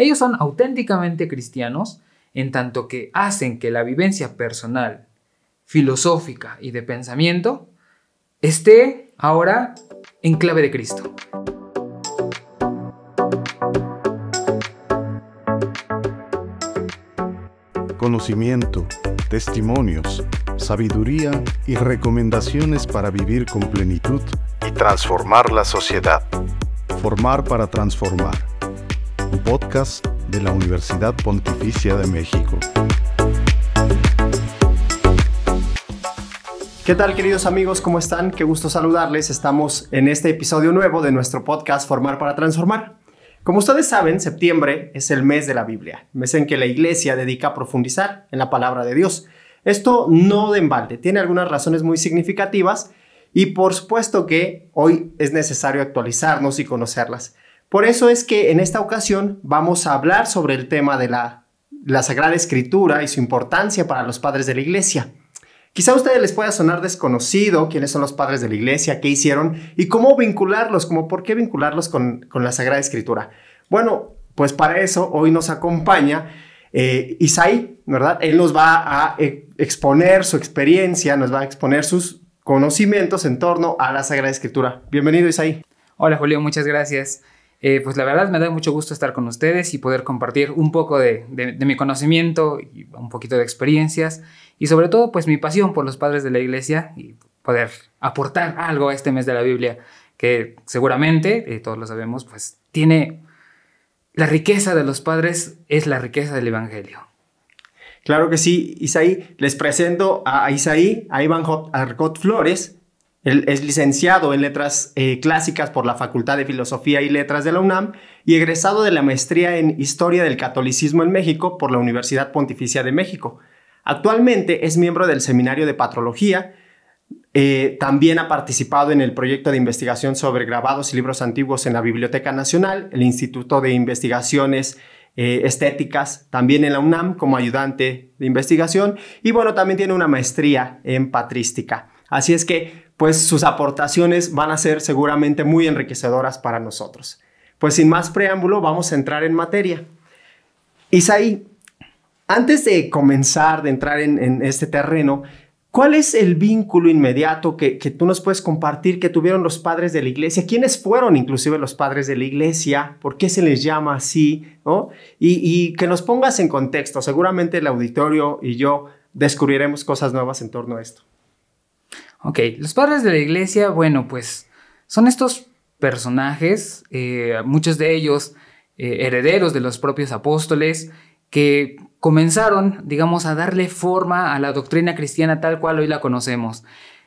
Ellos son auténticamente cristianos en tanto que hacen que la vivencia personal, filosófica y de pensamiento esté ahora en clave de Cristo. Conocimiento, testimonios, sabiduría y recomendaciones para vivir con plenitud y transformar la sociedad. Formar para transformar podcast de la Universidad Pontificia de México. ¿Qué tal queridos amigos? ¿Cómo están? Qué gusto saludarles. Estamos en este episodio nuevo de nuestro podcast Formar para Transformar. Como ustedes saben, septiembre es el mes de la Biblia, mes en que la iglesia dedica a profundizar en la palabra de Dios. Esto no de embalde, tiene algunas razones muy significativas y por supuesto que hoy es necesario actualizarnos y conocerlas. Por eso es que en esta ocasión vamos a hablar sobre el tema de la, la Sagrada Escritura y su importancia para los padres de la Iglesia. Quizá a ustedes les pueda sonar desconocido quiénes son los padres de la iglesia, qué hicieron y cómo vincularlos, como por qué vincularlos con, la Sagrada Escritura. Bueno, pues para eso hoy nos acompaña eh, Isaí, ¿verdad? Él nos va a e, exponer su experiencia, nos va a exponer sus conocimientos en torno a la Sagrada Escritura. Bienvenido, Isaí. Hola, Julio, muchas gracias. Eh, pues la verdad me da mucho gusto estar con ustedes y poder compartir un poco de, mi conocimiento y un poquito de experiencias y sobre todo pues mi pasión por los padres de la iglesia y poder aportar algo a este mes de la Biblia que seguramente, eh, todos lo sabemos, pues tiene la riqueza de los padres es la riqueza del Evangelio. Claro que sí, Isaí. Les presento a Isaí, a Iván Arcot Flores, es licenciado en Letras eh, Clásicas por la Facultad de Filosofía y Letras de la UNAM y egresado de la maestría en Historia del Catolicismo en México por la Universidad Pontificia de México. Actualmente es miembro del Seminario de Patrología. Eh, también ha participado en el proyecto de investigación sobre grabados y libros antiguos en la Biblioteca Nacional, el Instituto de Investigaciones eh, Estéticas, también en la UNAM como ayudante de investigación y bueno, también tiene una maestría en patrística. Así es que pues sus aportaciones van a ser seguramente muy enriquecedoras para nosotros. Pues sin más preámbulo, vamos a entrar en materia. Isaí, antes de comenzar, de entrar en, este terreno, ¿cuál es el vínculo inmediato que, tú nos puedes compartir que tuvieron los padres de la iglesia? ¿Quiénes fueron inclusive los padres de la iglesia? ¿Por qué se les llama así? y que nos pongas en contexto. Seguramente el auditorio y yo descubriremos cosas nuevas en torno a esto. Ok, los padres de la iglesia, bueno, pues son estos personajes, eh, muchos de ellos eh, herederos de los propios apóstoles, que comenzaron, digamos, a darle forma a la doctrina cristiana tal cual hoy la conocemos.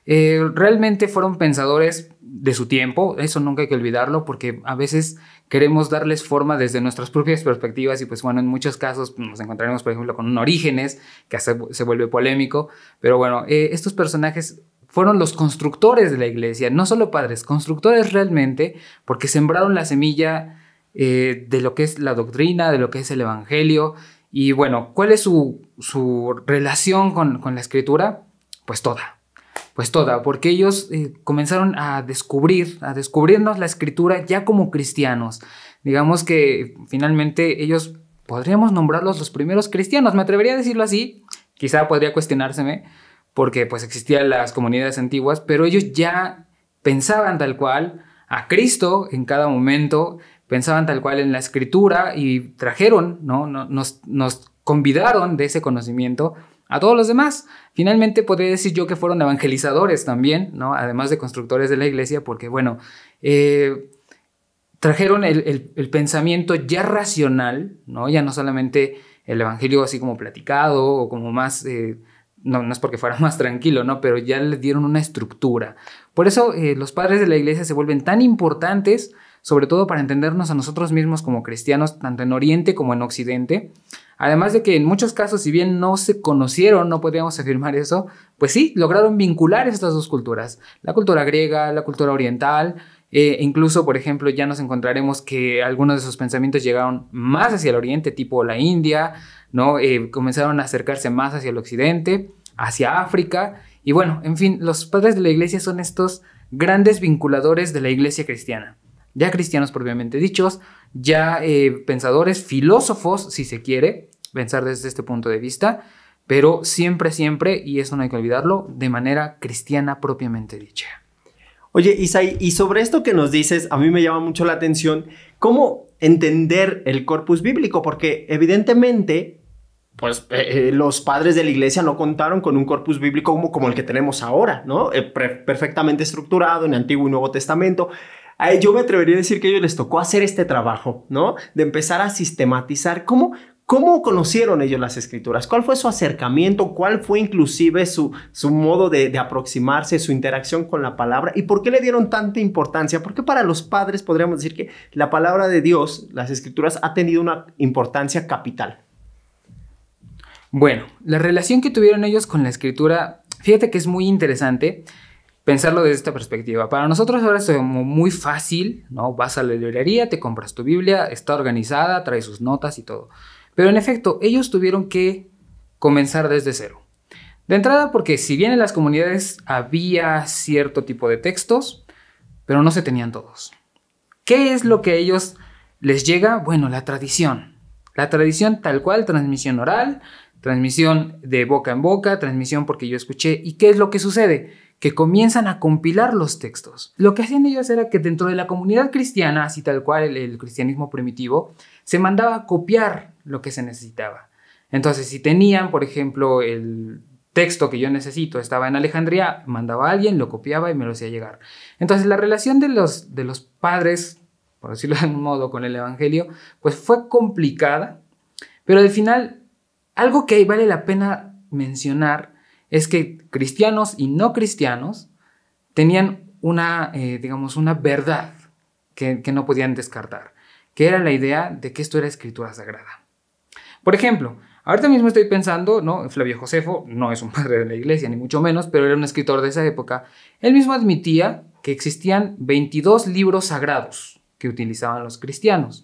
Eh, realmente fueron pensadores de su tiempo, eso nunca hay que olvidarlo porque a veces queremos darles forma desde nuestras propias perspectivas y pues bueno, en muchos casos nos encontraremos por ejemplo con Orígenes que se, vuelve polémico, pero bueno, estos personajes fueron los constructores de la iglesia, no solo padres, constructores realmente, porque sembraron la semilla eh, de lo que es la doctrina, de lo que es el Evangelio, y bueno, ¿cuál es su, relación con, la escritura? Pues toda, pues toda, porque ellos eh, comenzaron a descubrir, a descubrirnos la escritura ya como cristianos. Digamos que finalmente ellos podríamos nombrarlos los primeros cristianos, me atrevería a decirlo así, quizá podría cuestionárseme, porque pues existían las comunidades antiguas, pero ellos ya pensaban tal cual a Cristo en cada momento, pensaban tal cual en la escritura y trajeron, ¿no? nos, convidaron de ese conocimiento a todos los demás. Finalmente podría decir yo que fueron evangelizadores también, ¿no? Además de constructores de la iglesia, porque bueno, eh, trajeron el, pensamiento ya racional, ¿no? Ya no solamente el evangelio así como platicado o como más eh, no, es porque fuera más tranquilo, ¿no? Pero ya le dieron una estructura. Por eso eh, los padres de la iglesia se vuelven tan importantes, sobre todo para entendernos a nosotros mismos como cristianos, tanto en Oriente como en Occidente. Además de que en muchos casos, si bien no se conocieron, no podríamos afirmar eso, pues sí, lograron vincular estas dos culturas, la cultura griega, la cultura oriental, eh, incluso, por ejemplo, ya nos encontraremos que algunos de sus pensamientos llegaron más hacia el oriente, tipo la India, ¿no? Eh, comenzaron a acercarse más hacia el occidente, hacia África, y bueno, en fin, los padres de la iglesia son estos grandes vinculadores de la iglesia cristiana, ya cristianos propiamente dichos, ya eh, pensadores, filósofos, si se quiere, pensar desde este punto de vista, pero siempre, siempre, y eso no hay que olvidarlo, de manera cristiana propiamente dicha. Oye, Isai, y sobre esto que nos dices, a mí me llama mucho la atención, ¿cómo entender el corpus bíblico? Porque evidentemente pues eh, eh, los padres de la iglesia no contaron con un corpus bíblico como, el que tenemos ahora, eh, perfectamente estructurado en Antiguo y Nuevo Testamento. yo me atrevería a decir que a ellos les tocó hacer este trabajo, ¿no? De empezar a sistematizar cómo, conocieron ellos las escrituras, cuál fue su acercamiento, cuál fue inclusive su, modo de, de aproximarse, su interacción con la palabra y por qué le dieron tanta importancia, porque para los padres podríamos decir que la palabra de Dios, las escrituras, ha tenido una importancia capital. Bueno, la relación que tuvieron ellos con la escritura, fíjate que es muy interesante pensarlo desde esta perspectiva. Para nosotros ahora es como muy fácil, ¿no? Vas a la librería, te compras tu Biblia, está organizada, trae sus notas y todo. Pero en efecto, ellos tuvieron que comenzar desde cero. De entrada, porque si bien en las comunidades había cierto tipo de textos, pero no se tenían todos. ¿Qué es lo que a ellos les llega? Bueno, la tradición. La tradición tal cual, transmisión oral, transmisión de boca en boca, transmisión porque yo escuché. ¿Y qué es lo que sucede? Que comienzan a compilar los textos. Lo que hacían ellos era que dentro de la comunidad cristiana, así tal cual el, cristianismo primitivo, se mandaba a copiar lo que se necesitaba. Entonces, si tenían, por ejemplo, el texto que yo necesito estaba en Alejandría, mandaba a alguien, lo copiaba y me lo hacía llegar. Entonces, la relación de los, de los padres, por decirlo de algún modo, con el Evangelio, pues fue complicada, pero al final algo que vale la pena mencionar es que cristianos y no cristianos tenían una, eh, digamos, una verdad que, no podían descartar, que era la idea de que esto era escritura sagrada. Por ejemplo, Ahorita mismo estoy pensando, ¿no? Flavio Josefo no es un padre de la iglesia, ni mucho menos, pero era un escritor de esa época. Él mismo admitía que existían 22 libros sagrados que utilizaban los cristianos.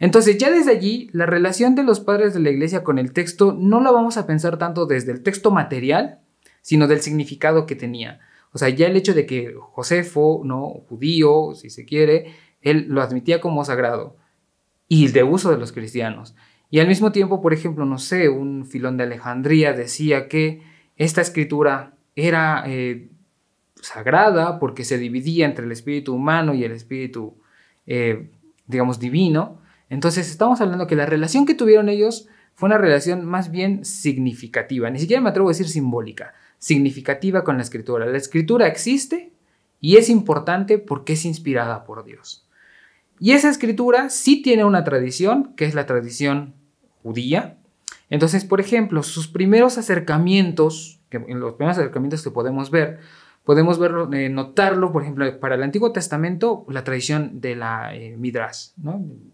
Entonces ya desde allí la relación de los padres de la iglesia con el texto no la vamos a pensar tanto desde el texto material, sino del significado que tenía. O sea, ya el hecho de que Josefo, ¿no? judío, si se quiere, él lo admitía como sagrado y de uso de los cristianos. Y al mismo tiempo, por ejemplo, no sé, un filón de Alejandría decía que esta escritura era eh, sagrada porque se dividía entre el espíritu humano y el espíritu, eh, digamos, divino. Entonces estamos hablando que la relación que tuvieron ellos fue una relación más bien significativa, ni siquiera me atrevo a decir simbólica, significativa con la escritura. La escritura existe y es importante porque es inspirada por Dios. Y esa escritura sí tiene una tradición, que es la tradición judía. Entonces, por ejemplo, sus primeros acercamientos, que en los primeros acercamientos que podemos ver, podemos verlo, eh, notarlo, por ejemplo, para el Antiguo Testamento, la tradición de la eh, Midrash,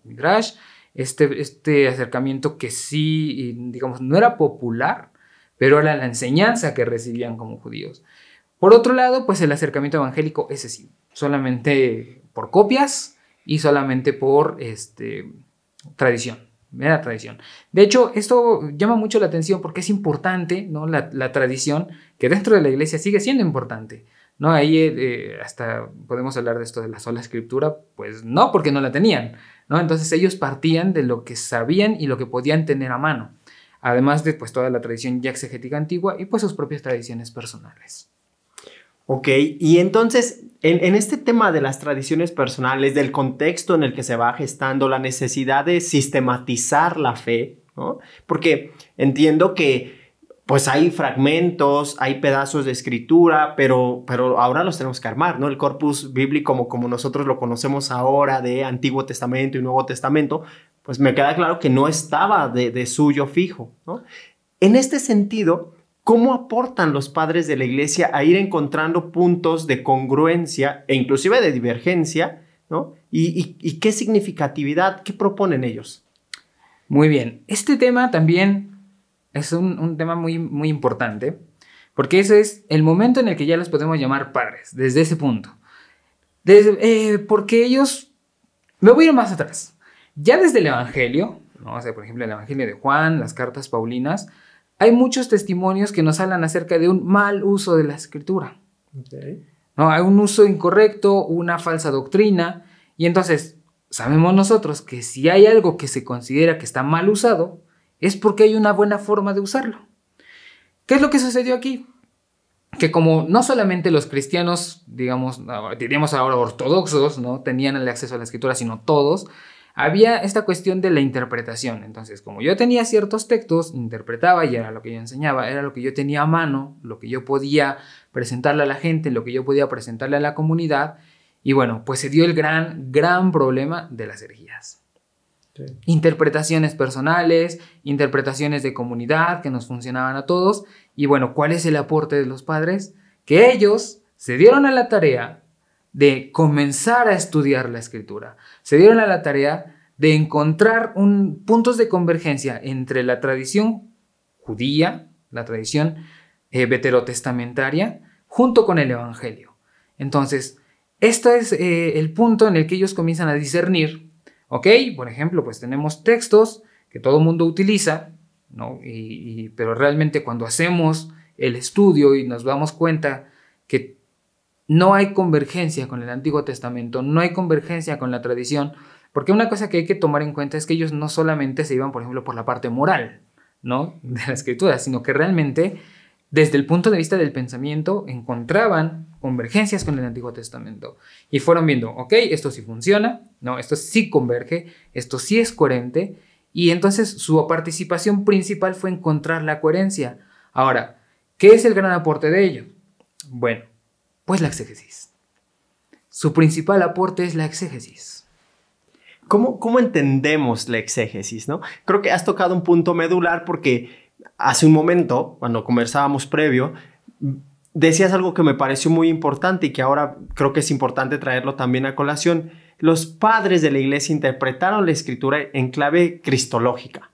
Midrash, este, este acercamiento que sí, digamos, no era popular, pero era la enseñanza que recibían como judíos. Por otro lado, pues el acercamiento evangélico, ese sí, solamente por copias y solamente por este, tradición mera tradición. De hecho, esto llama mucho la atención porque es importante, ¿no? La, tradición que dentro de la iglesia sigue siendo importante. ¿No? Ahí eh, eh, hasta podemos hablar de esto de la sola escritura, pues no, porque no la tenían. ¿no? Entonces ellos partían de lo que sabían y lo que podían tener a mano, además de pues, toda la tradición ya exegética antigua y pues sus propias tradiciones personales. Ok, y entonces, en, este tema de las tradiciones personales, del contexto en el que se va gestando, la necesidad de sistematizar la fe, Porque entiendo que pues hay fragmentos, hay pedazos de escritura, pero, pero ahora los tenemos que armar, ¿no? El corpus bíblico como, nosotros lo conocemos ahora de Antiguo Testamento y Nuevo Testamento, pues me queda claro que no estaba de, de suyo fijo, ¿no? En este sentido, ¿Cómo aportan los padres de la iglesia a ir encontrando puntos de congruencia e inclusive de divergencia? ¿Y, qué significatividad, qué proponen ellos? Muy bien, este tema también es un, tema muy, muy importante, porque ese es el momento en el que ya los podemos llamar padres, desde ese punto. Eh, porque ellos, me voy a ir más atrás, ya desde el Evangelio, ¿no? por ejemplo, el Evangelio de Juan, las cartas Paulinas, hay muchos testimonios que nos hablan acerca de un mal uso de la escritura. No, hay un uso incorrecto, una falsa doctrina. Y entonces, sabemos nosotros que si hay algo que se considera que está mal usado, es porque hay una buena forma de usarlo. ¿Qué es lo que sucedió aquí? Que como no solamente los cristianos, digamos, diríamos ahora ortodoxos, ¿no? Tenían el acceso a la escritura, sino todos, había esta cuestión de la interpretación. Entonces, como yo tenía ciertos textos, interpretaba y era lo que yo enseñaba, era lo que yo tenía a mano, lo que yo podía presentarle a la gente, lo que yo podía presentarle a la comunidad. Y bueno, pues se dio el gran, gran problema de las herejías. Interpretaciones personales, interpretaciones de comunidad que nos funcionaban a todos. Y bueno, ¿cuál es el aporte de los padres? Que ellos se dieron a la tarea de comenzar a estudiar la escritura. Se dieron a la tarea de encontrar puntos de convergencia entre la tradición judía, la tradición eh, veterotestamentaria, junto con el Evangelio. Entonces, este es eh, el punto en el que ellos comienzan a discernir, ¿ok? Por ejemplo, pues tenemos textos que todo el mundo utiliza, ¿no? pero realmente cuando hacemos el estudio y nos damos cuenta que no hay convergencia con el Antiguo Testamento, no hay convergencia con la tradición, porque una cosa que hay que tomar en cuenta es que ellos no solamente se iban, por ejemplo, por la parte moral, ¿no? De la escritura, sino que realmente desde el punto de vista del pensamiento encontraban convergencias con el Antiguo Testamento y fueron viendo, ok, esto sí funciona, no, esto sí converge, esto sí es coherente y entonces su participación principal fue encontrar la coherencia. Ahora, ¿qué es el gran aporte de ellos? Bueno, pues la exégesis. Su principal aporte es la exégesis. ¿Cómo, ¿Cómo entendemos la exégesis? ¿no? Creo que has tocado un punto medular porque hace un momento, cuando conversábamos previo, decías algo que me pareció muy importante y que ahora creo que es importante traerlo también a colación. Los padres de la iglesia interpretaron la escritura en clave cristológica,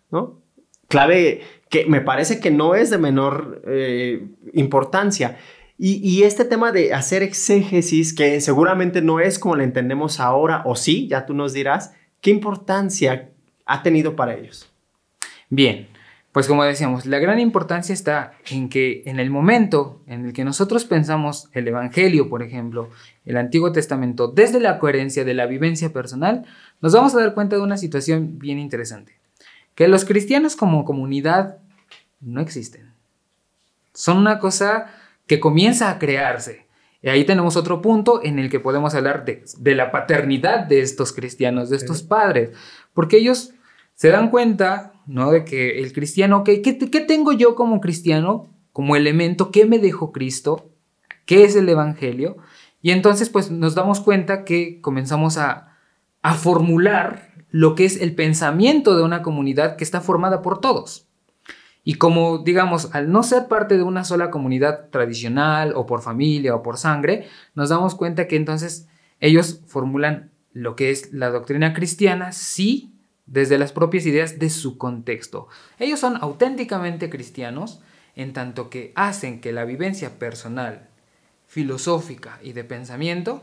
Clave que me parece que no es de menor eh, importancia. Y, este tema de hacer exégesis, que seguramente no es como la entendemos ahora, o sí, ya tú nos dirás, ¿qué importancia ha tenido para ellos? Bien, pues como decíamos, la gran importancia está en que en el momento en el que nosotros pensamos el Evangelio, por ejemplo, el Antiguo Testamento, desde la coherencia de la vivencia personal, nos vamos a dar cuenta de una situación bien interesante, que los cristianos como comunidad no existen. Son una cosa que comienza a crearse. Y ahí tenemos otro punto en el que podemos hablar de, la paternidad de estos cristianos, de estos padres, porque ellos se dan cuenta, ¿no? De que el cristiano, ¿qué, tengo yo como cristiano? Como elemento, ¿qué me dejó Cristo? ¿Qué es el Evangelio? Y entonces, pues nos damos cuenta que comenzamos a, a formular lo que es el pensamiento de una comunidad que está formada por todos. Y como, digamos, al no ser parte de una sola comunidad tradicional o por familia o por sangre, nos damos cuenta que entonces ellos formulan lo que es la doctrina cristiana, sí, desde las propias ideas de su contexto. Ellos son auténticamente cristianos en tanto que hacen que la vivencia personal, filosófica y de pensamiento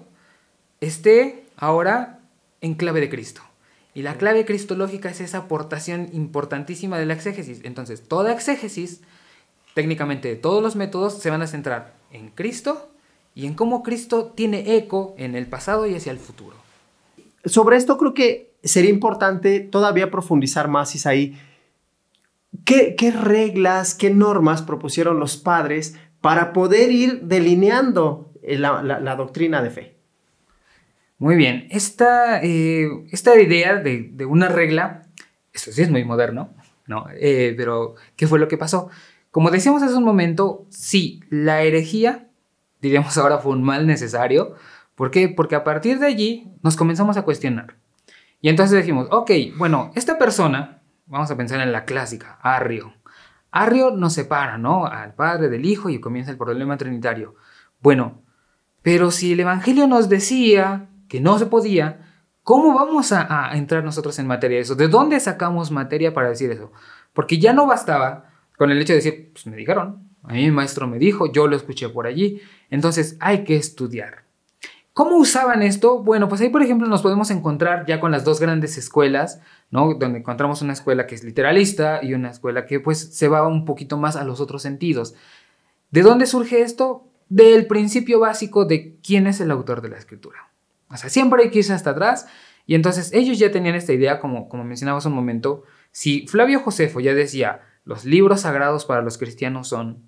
esté ahora en clave de Cristo. Y la clave cristológica es esa aportación importantísima de la exégesis. Entonces, toda exégesis, técnicamente todos los métodos, se van a centrar en Cristo y en cómo Cristo tiene eco en el pasado y hacia el futuro. Sobre esto creo que sería importante todavía profundizar más, Isaí. ¿Qué, qué reglas, qué normas propusieron los padres para poder ir delineando eh, la doctrina de fe? Muy bien, esta, eh, esta idea de, de, una regla, eso sí es muy moderno, ¿no? Eh, pero, ¿qué fue lo que pasó? Como decíamos hace un momento, sí, la herejía, diríamos ahora, fue un mal necesario. ¿Por qué? Porque a partir de allí nos comenzamos a cuestionar. Y entonces dijimos, ok, bueno, esta persona, vamos a pensar en la clásica, Arrio. Arrio nos separa, ¿no? Al Padre del Hijo y comienza el problema trinitario. Bueno, pero si el Evangelio nos decía que no se podía, ¿cómo vamos a, entrar nosotros en materia de eso? ¿De dónde sacamos materia para decir eso? Porque ya no bastaba con el hecho de decir, pues me dijeron, a mí mi maestro me dijo, yo lo escuché por allí, entonces hay que estudiar. ¿Cómo usaban esto? Bueno, pues ahí por ejemplo nos podemos encontrar ya con las dos grandes escuelas, ¿no? Donde encontramos una escuela que es literalista y una escuela que pues se va un poquito más a los otros sentidos. ¿De dónde surge esto? Del principio básico de quién es el autor de la escritura. O sea, siempre hay que irse hasta atrás. Y entonces ellos ya tenían esta idea, como, como un momento, si Flavio Josefo ya decía, los libros sagrados para los cristianos son,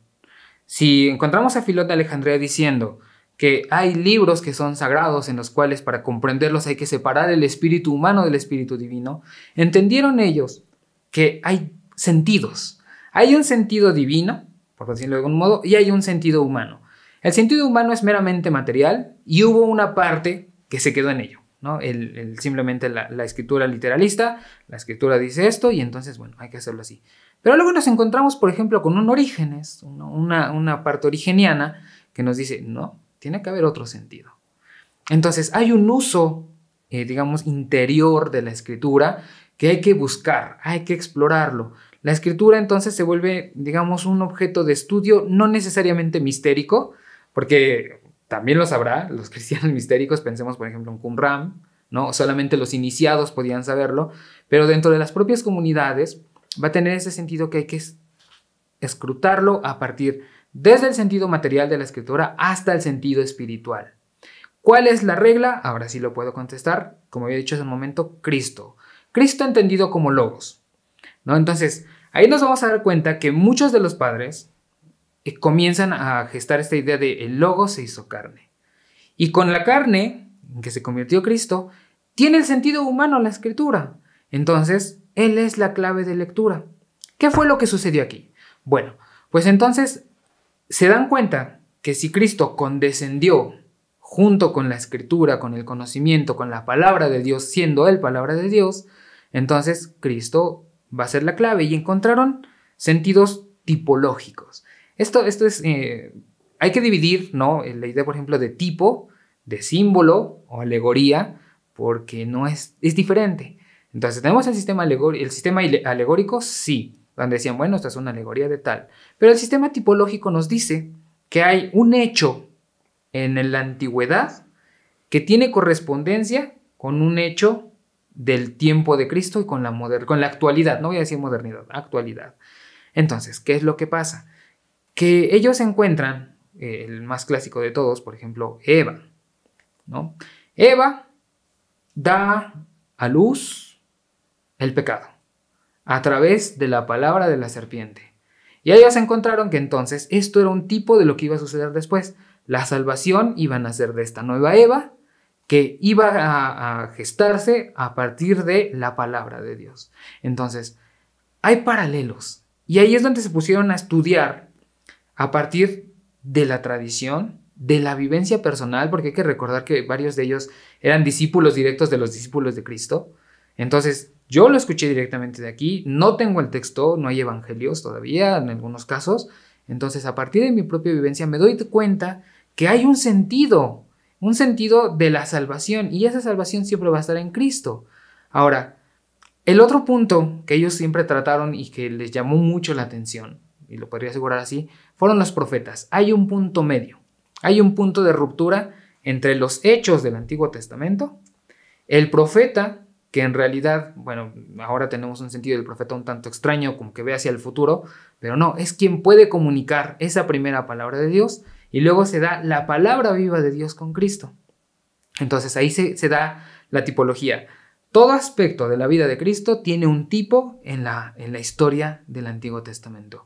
si encontramos a Filón de Alejandría diciendo que hay libros que son sagrados en los cuales para comprenderlos hay que separar el espíritu humano del espíritu divino, entendieron ellos que hay sentidos. Hay un sentido divino, por decirlo de algún modo, y hay un sentido humano. El sentido humano es meramente material y hubo una parte que se quedó en ello. ¿no? El, simplemente la, escritura literalista, la escritura dice esto y entonces, bueno, hay que hacerlo así. Pero luego nos encontramos, por ejemplo, con un orígenes, una, parte origeniana que nos dice, no, tiene que haber otro sentido. Entonces, hay un uso, eh, digamos, interior de la escritura que hay que buscar, hay que explorarlo. La escritura entonces se vuelve, digamos, un objeto de estudio no necesariamente mistérico, porque también lo sabrá, los cristianos mistéricos, pensemos por ejemplo en Qumran, ¿no? Solamente los iniciados podían saberlo, pero dentro de las propias comunidades va a tener ese sentido que hay que escrutarlo a partir desde el sentido material de la escritura hasta el sentido espiritual. ¿Cuál es la regla? Ahora sí lo puedo contestar, como había dicho hace un momento, Cristo. Cristo entendido como logos. ¿no? Entonces, ahí nos vamos a dar cuenta que muchos de los padres eh, comienzan a gestar esta idea de el logo se hizo carne. Y con la carne, en que se convirtió Cristo, tiene el sentido humano la escritura. Entonces, Él es la clave de lectura. ¿Qué fue lo que sucedió aquí? Bueno, pues entonces se dan cuenta que si Cristo condescendió junto con la escritura, con el conocimiento, con la palabra de Dios, siendo Él palabra de Dios, entonces Cristo va a ser la clave y encontraron sentidos tipológicos. Esto, es, eh, hay que dividir, ¿no? Eh, la idea, por ejemplo, de tipo, de símbolo o alegoría, porque no es, es diferente. Entonces, tenemos el sistema, el sistema alegórico, sí, donde decían, bueno, esta es una alegoría de tal. Pero el sistema tipológico nos dice que hay un hecho en la antigüedad que tiene correspondencia con un hecho del tiempo de Cristo y con la, con la actualidad. No voy a decir modernidad, actualidad. Entonces, ¿qué es lo que pasa? que ellos encuentran, eh, el más clásico de todos, por ejemplo, Eva. ¿no? Eva da a luz el pecado a través de la palabra de la serpiente. Y ellos encontraron que entonces esto era un tipo de lo que iba a suceder después. La salvación iba a nacer de esta nueva Eva que iba a gestarse a partir de la palabra de Dios. Entonces, hay paralelos. Y ahí es donde se pusieron a estudiar a partir de la tradición, de la vivencia personal, porque hay que recordar que varios de ellos eran discípulos directos de los discípulos de Cristo. Entonces, yo lo escuché directamente de aquí, no tengo el texto, no hay evangelios todavía en algunos casos. Entonces, a partir de mi propia vivencia me doy cuenta que hay un sentido, un sentido de la salvación, y esa salvación siempre va a estar en Cristo. Ahora, el otro punto que ellos siempre trataron y que les llamó mucho la atención y lo podría asegurar así, fueron los profetas. Hay un punto medio, hay un punto de ruptura entre los hechos del Antiguo Testamento, el profeta, que en realidad, bueno, ahora tenemos un sentido del profeta un tanto extraño, como que ve hacia el futuro, pero no, es quien puede comunicar esa primera palabra de Dios y luego se da la palabra viva de Dios con Cristo. Entonces ahí se, da la tipología. Todo aspecto de la vida de Cristo tiene un tipo en la historia del Antiguo Testamento.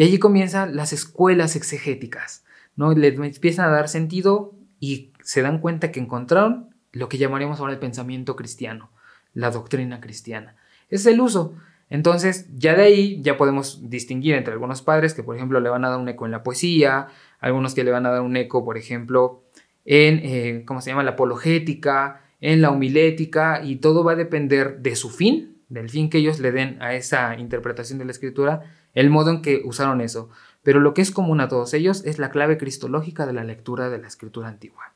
Y allí comienzan las escuelas exegéticas, ¿no? Les empiezan a dar sentido y se dan cuenta que encontraron lo que llamaríamos ahora el pensamiento cristiano, la doctrina cristiana. Es el uso. Entonces, ya de ahí ya podemos distinguir entre algunos padres que, por ejemplo, le van a dar un eco en la poesía, algunos que le van a dar un eco, por ejemplo, en, eh, ¿cómo se llama?, la apologética, en la homilética, y todo va a depender de su fin, del fin que ellos le den a esa interpretación de la escritura, el modo en que usaron eso. Pero lo que es común a todos ellos es la clave cristológica de la lectura de la escritura antigua.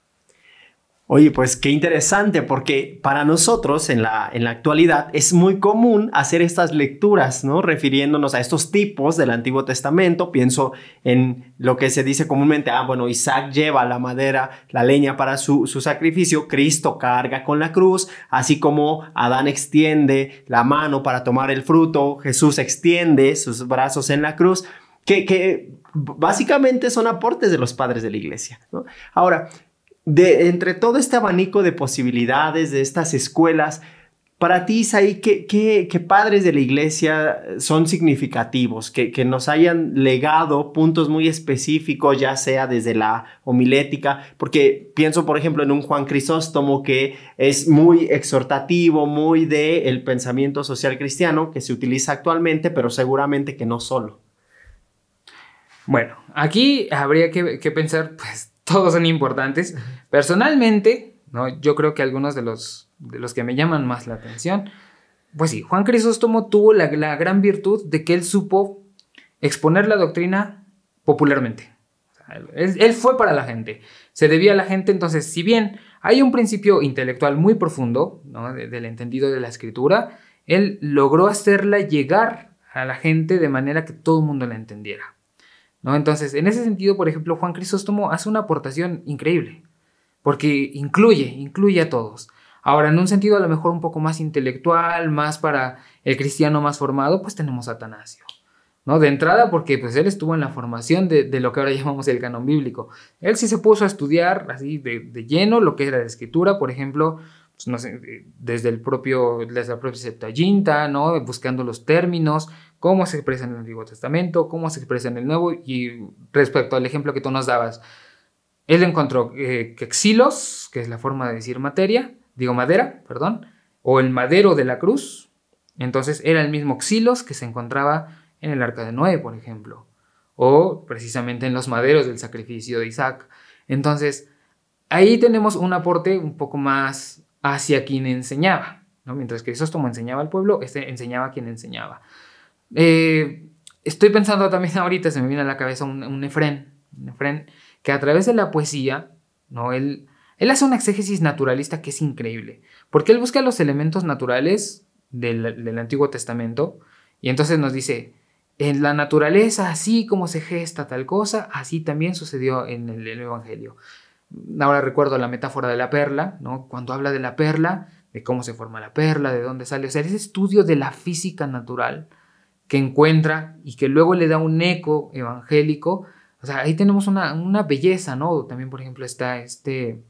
Oye, pues qué interesante, porque para nosotros en la, en la actualidad es muy común hacer estas lecturas, ¿no? Refiriéndonos a estos tipos del Antiguo Testamento. Pienso en lo que se dice comúnmente, ah, bueno, Isaac lleva la madera, la leña para su, sacrificio, Cristo carga con la cruz, así como Adán extiende la mano para tomar el fruto, Jesús extiende sus brazos en la cruz, que, que básicamente son aportes de los padres de la iglesia. ¿no? Ahora, de entre todo este abanico de posibilidades de estas escuelas, para ti, Isaí, ¿qué, qué, padres de la iglesia son significativos? Que, nos hayan legado puntos muy específicos, ya sea desde la homilética, porque pienso, por ejemplo, en un Juan Crisóstomo que es muy exhortativo, muy de el pensamiento social cristiano que se utiliza actualmente, pero seguramente que no solo. Bueno, aquí habría que, que pensar, pues, todos son importantes. Personalmente, ¿no? yo creo que algunos de los, de los que me llaman más la atención, pues sí, Juan Crisóstomo tuvo la, gran virtud de que él supo exponer la doctrina popularmente. Él, fue para la gente, se debía a la gente, entonces si bien hay un principio intelectual muy profundo del entendido de la escritura, él logró hacerla llegar a la gente de manera que todo el mundo la entendiera. Entonces, en ese sentido, por ejemplo, Juan Crisóstomo hace una aportación increíble, porque incluye, incluye a todos. Ahora, en un sentido a lo mejor un poco más intelectual, más para el cristiano más formado, pues tenemos a Atanasio. ¿no? De entrada, porque pues él estuvo en la formación de, lo que ahora llamamos el canon bíblico. Él sí se puso a estudiar así de, de lleno lo que era la escritura, por ejemplo, no pues, eh, desde el propio, desde la propia Septuaginta, ¿no? Buscando los términos, cómo se expresa en el Antiguo Testamento, cómo se expresa en el Nuevo, y respecto al ejemplo que tú nos dabas, él encontró eh, que xilos, que es la forma de decir materia, digo madera, perdón, o el madero de la cruz, entonces era el mismo xilos que se encontraba en el arca de Noé, por ejemplo, o precisamente en los maderos del sacrificio de Isaac. Entonces, ahí tenemos un aporte un poco más hacia quien enseñaba. ¿no? Mientras que Crisóstomo enseñaba al pueblo, este enseñaba a quien enseñaba. Eh, estoy pensando también ahorita, se me viene a la cabeza un, un Efren, que a través de la poesía, ¿no? él, él hace una exégesis naturalista que es increíble, porque él busca los elementos naturales del, del Antiguo Testamento y entonces nos dice, en la naturaleza, así como se gesta tal cosa, así también sucedió en el Evangelio ahora recuerdo la metáfora de la perla, ¿no? Cuando habla de la perla, de cómo se forma la perla, de dónde sale, o sea, ese estudio de la física natural que encuentra y que luego le da un eco evangélico, o sea, ahí tenemos una, belleza, ¿no? También, por ejemplo, está este,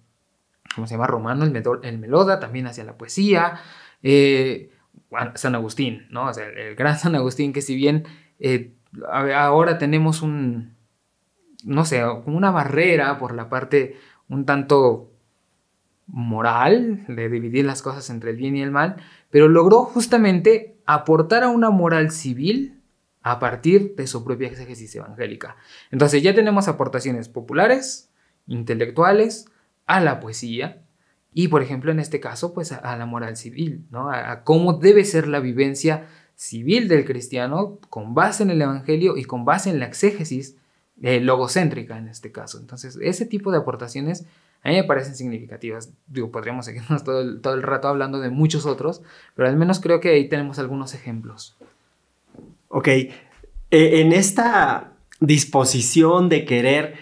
¿cómo se llama? Romano, el, Meloda, también hacia la poesía, eh, San Agustín, ¿no? O sea, el, gran San Agustín que si bien eh, ahora tenemos un, no sé, como una barrera por la parte un tanto moral, de dividir las cosas entre el bien y el mal, pero logró justamente aportar a una moral civil a partir de su propia exégesis evangélica. Entonces ya tenemos aportaciones populares, intelectuales, a la poesía y, por ejemplo, en este caso, pues a, la moral civil, ¿no? a cómo debe ser la vivencia civil del cristiano con base en el Evangelio y con base en la exégesis eh, logocéntrica en este caso. Entonces, ese tipo de aportaciones a mí me parecen significativas. Digo, podríamos seguirnos todo el, rato hablando de muchos otros, pero al menos creo que ahí tenemos algunos ejemplos. Ok, e, en esta disposición de querer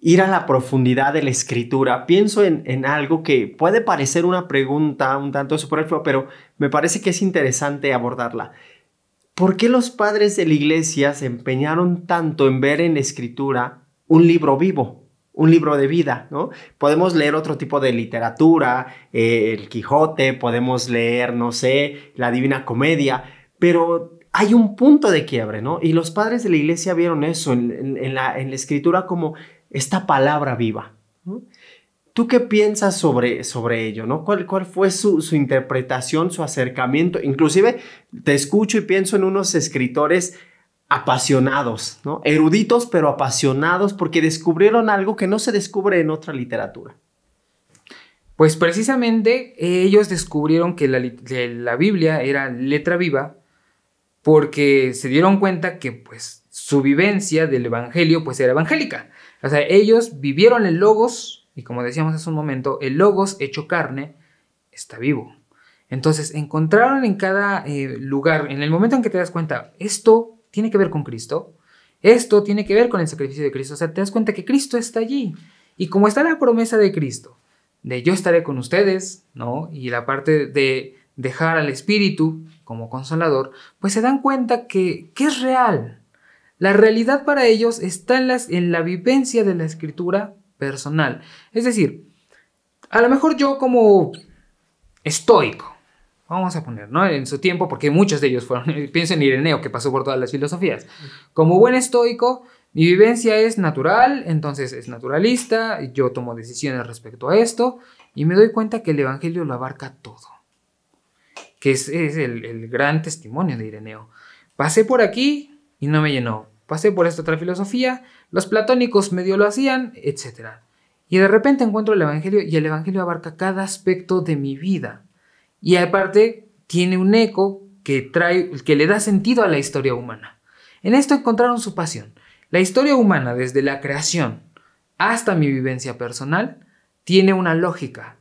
ir a la profundidad de la escritura, pienso en, en algo que puede parecer una pregunta un tanto superflua, pero me parece que es interesante abordarla. ¿Por qué los padres de la iglesia se empeñaron tanto en ver en la escritura un libro vivo, un libro de vida, ¿no? Podemos leer otro tipo de literatura, eh, el Quijote, podemos leer, no sé, la Divina Comedia, pero hay un punto de quiebre, ¿no? Y los padres de la iglesia vieron eso en, la, en la, escritura como esta palabra viva. ¿no? ¿Tú qué piensas sobre, sobre ello? ¿no? ¿Cuál, cuál fue su, interpretación, su acercamiento? Inclusive te escucho y pienso en unos escritores apasionados, ¿no? eruditos pero apasionados porque descubrieron algo que no se descubre en otra literatura. Pues precisamente ellos descubrieron que la, Biblia era letra viva porque se dieron cuenta que pues su vivencia del Evangelio pues era evangélica. O sea, ellos vivieron el logos y como decíamos hace un momento, el logos hecho carne está vivo. Entonces encontraron en cada eh, lugar, en el momento en que te das cuenta, esto tiene que ver con Cristo, esto tiene que ver con el sacrificio de Cristo, o sea, te das cuenta que Cristo está allí. Y como está la promesa de Cristo, de yo estaré con ustedes, ¿no? Y la parte de dejar al Espíritu como consolador, pues se dan cuenta que, que es real. La realidad para ellos está en, las, en la vivencia de la Escritura personal. Es decir, a lo mejor yo como estoico, vamos a poner, ¿no? En su tiempo, porque muchos de ellos fueron, pienso en Ireneo, que pasó por todas las filosofías. Como buen estoico, mi vivencia es natural, entonces es naturalista, yo tomo decisiones respecto a esto y me doy cuenta que el Evangelio lo abarca todo, que es, el, el gran testimonio de Ireneo. Pasé por aquí y no me llenó, Pasé por esta otra filosofía, los platónicos medio lo hacían, etc. Y de repente encuentro el Evangelio y el Evangelio abarca cada aspecto de mi vida. Y aparte tiene un eco que, trae, que le da sentido a la historia humana. En esto encontraron su pasión. La historia humana desde la creación hasta mi vivencia personal tiene una lógica,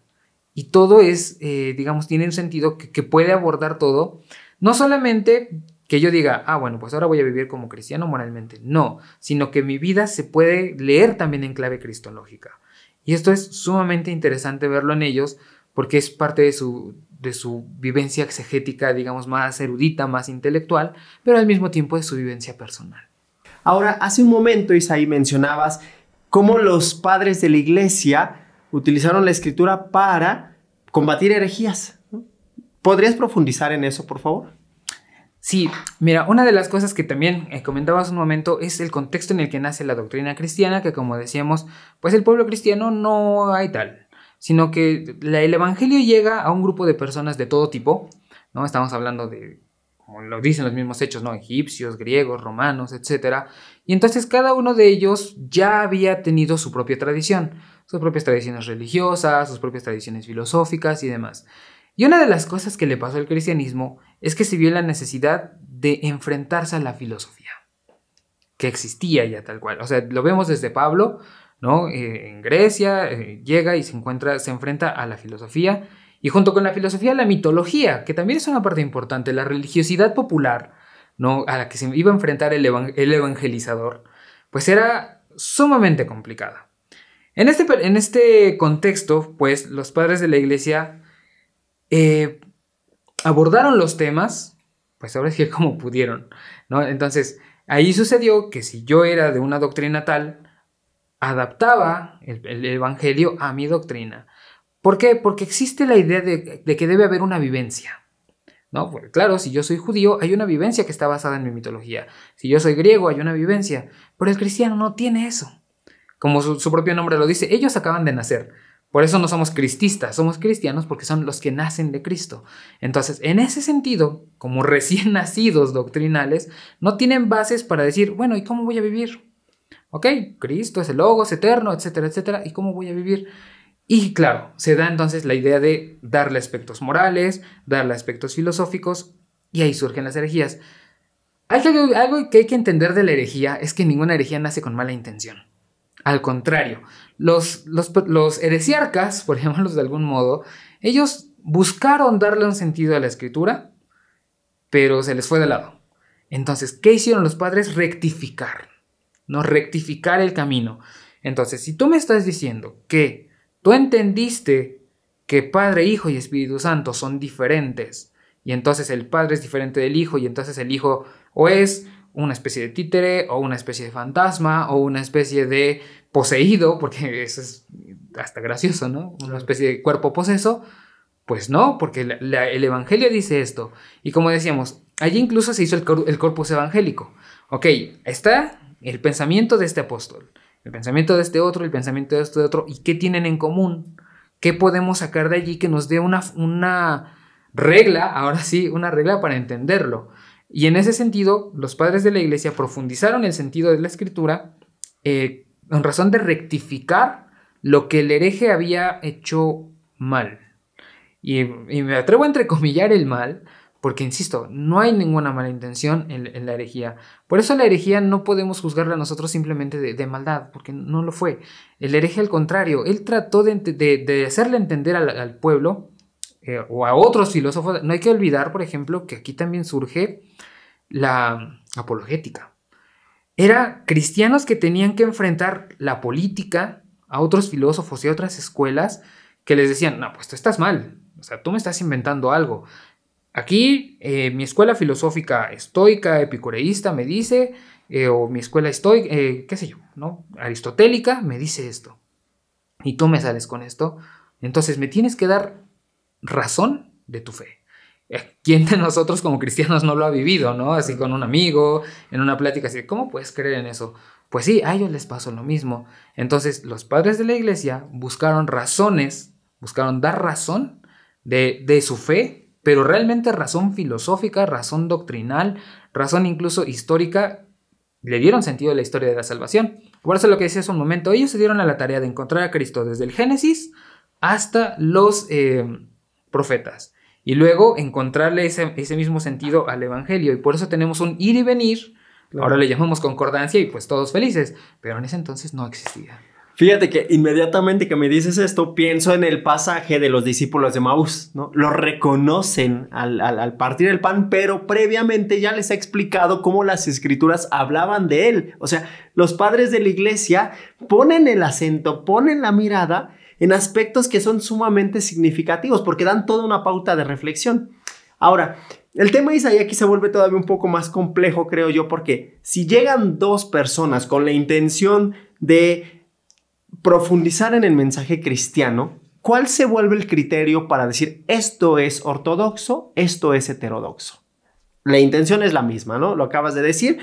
y todo es, eh, digamos, tiene un sentido que, que, puede abordar todo, no solamente que yo diga, ah, bueno, pues ahora voy a vivir como cristiano moralmente. No, sino que mi vida se puede leer también en clave cristológica. Y esto es sumamente interesante verlo en ellos porque es parte de su, de su vivencia exegética, digamos, más erudita, más intelectual, pero al mismo tiempo de su vivencia personal. Ahora, hace un momento, Isaí, mencionabas cómo los padres de la iglesia utilizaron la escritura para combatir herejías. ¿Podrías profundizar en eso, por favor? Sí, mira, una de las cosas que también eh, comentabas comentaba hace un momento es el contexto en el que nace la doctrina cristiana, que como decíamos, pues el pueblo cristiano no hay tal, sino que el Evangelio llega a un grupo de personas de todo tipo, ¿no? Estamos hablando de, como lo dicen los mismos hechos, ¿no? Egipcios, griegos, romanos, etc. Y entonces cada uno de ellos ya había tenido su propia tradición, sus propias tradiciones religiosas, sus propias tradiciones filosóficas y demás. Y una de las cosas que le pasó al cristianismo es que se vio la necesidad de enfrentarse a la filosofía, que existía ya tal cual. O sea, lo vemos desde Pablo, ¿no? Eh, en Grecia, eh, llega y se, encuentra, se enfrenta a la filosofía, y junto con la filosofía, la mitología, que también es una parte importante, la religiosidad popular, ¿no? A la que se iba a enfrentar el, evangelizador, pues era sumamente complicada. En este, en este contexto, pues los padres de la iglesia eh, abordaron los temas, pues ahora es que como pudieron, ¿no? Entonces, ahí sucedió que si yo era de una doctrina tal, adaptaba el, Evangelio a mi doctrina. ¿Por qué? Porque existe la idea de, que debe haber una vivencia. ¿no? Pues, claro, si yo soy judío, hay una vivencia que está basada en mi mitología. Si yo soy griego, hay una vivencia. Pero el cristiano no tiene eso. Como su propio nombre lo dice, ellos acaban de nacer. Por eso no somos crististas, somos cristianos porque son los que nacen de Cristo. Entonces, en ese sentido, como recién nacidos doctrinales, no tienen bases para decir, bueno, ¿y cómo voy a vivir? Ok, Cristo es el Logos eterno, etcétera, etcétera, ¿y cómo voy a vivir? Y claro, se da entonces la idea de darle aspectos morales, darle aspectos filosóficos, y ahí surgen las herejías. Algo, algo que hay que entender de la herejía es que ninguna herejía nace con mala intención. Al contrario, los, los, heresiarcas, por llamarlos de algún modo, ellos buscaron darle un sentido a la escritura, pero se les fue de lado. Entonces, ¿qué hicieron los padres? Rectificar, ¿no? Rectificar el camino. Entonces, si tú me estás diciendo que tú entendiste que Padre, Hijo y Espíritu Santo son diferentes, y entonces el Padre es diferente del Hijo, y entonces el Hijo o es una especie de títere o una especie de fantasma o una especie de poseído, porque eso es hasta gracioso, ¿no? Una especie de cuerpo poseso. Pues no, porque el Evangelio dice esto. Y como decíamos, allí incluso se hizo el, corpus evangélico. Ok, está el pensamiento de este apóstol, el pensamiento de este otro, el pensamiento de este otro, ¿y qué tienen en común? ¿Qué podemos sacar de allí que nos dé una, una regla, ahora sí, una regla para entenderlo? Y en ese sentido, los padres de la Iglesia profundizaron el sentido de la escritura en eh, razón de rectificar lo que el hereje había hecho mal. Y, me atrevo a entrecomillar el mal, porque insisto, no hay ninguna mala intención en, la herejía. Por eso la herejía no podemos juzgarla nosotros simplemente de, maldad, porque no lo fue. El hereje, al contrario, él trató de, hacerle entender al, pueblo eh, o a otros filósofos. No hay que olvidar, por ejemplo, que aquí también surge la apologética. Eran cristianos que tenían que enfrentar la política a otros filósofos y otras escuelas que les decían, no, pues tú estás mal, o sea, tú me estás inventando algo. Aquí eh, mi escuela filosófica estoica, epicureísta, me dice, eh, o mi escuela estoica, eh, qué sé yo, ¿no? Aristotélica, me dice esto. Y tú me sales con esto. Entonces me tienes que dar razón de tu fe. Eh, ¿Quién de nosotros como cristianos no lo ha vivido, no? Así con un amigo, en una plática, así, ¿cómo puedes creer en eso? Pues sí, a ellos les pasó lo mismo. Entonces, los padres de la iglesia buscaron razones, buscaron dar razón de, de su fe, pero realmente razón filosófica, razón doctrinal, razón incluso histórica, le dieron sentido a la historia de la salvación. Por eso lo que decía hace un momento, ellos se dieron a la tarea de encontrar a Cristo desde el Génesis hasta los eh, profetas y luego encontrarle ese, mismo sentido al Evangelio. Y por eso tenemos un ir y venir, ahora le llamamos concordancia y pues todos felices, pero en ese entonces no existía. Fíjate que inmediatamente que me dices esto, pienso en el pasaje de los discípulos de Maús, ¿no? Lo reconocen al, partir el pan, pero previamente ya les ha explicado cómo las escrituras hablaban de él. O sea, los padres de la iglesia ponen el acento, ponen la mirada en aspectos que son sumamente significativos porque dan toda una pauta de reflexión. Ahora, el tema de ahí aquí se vuelve todavía un poco más complejo, creo yo, porque si llegan dos personas con la intención de profundizar en el mensaje cristiano, ¿cuál se vuelve el criterio para decir esto es ortodoxo, esto es heterodoxo? La intención es la misma, ¿no? Lo acabas de decir,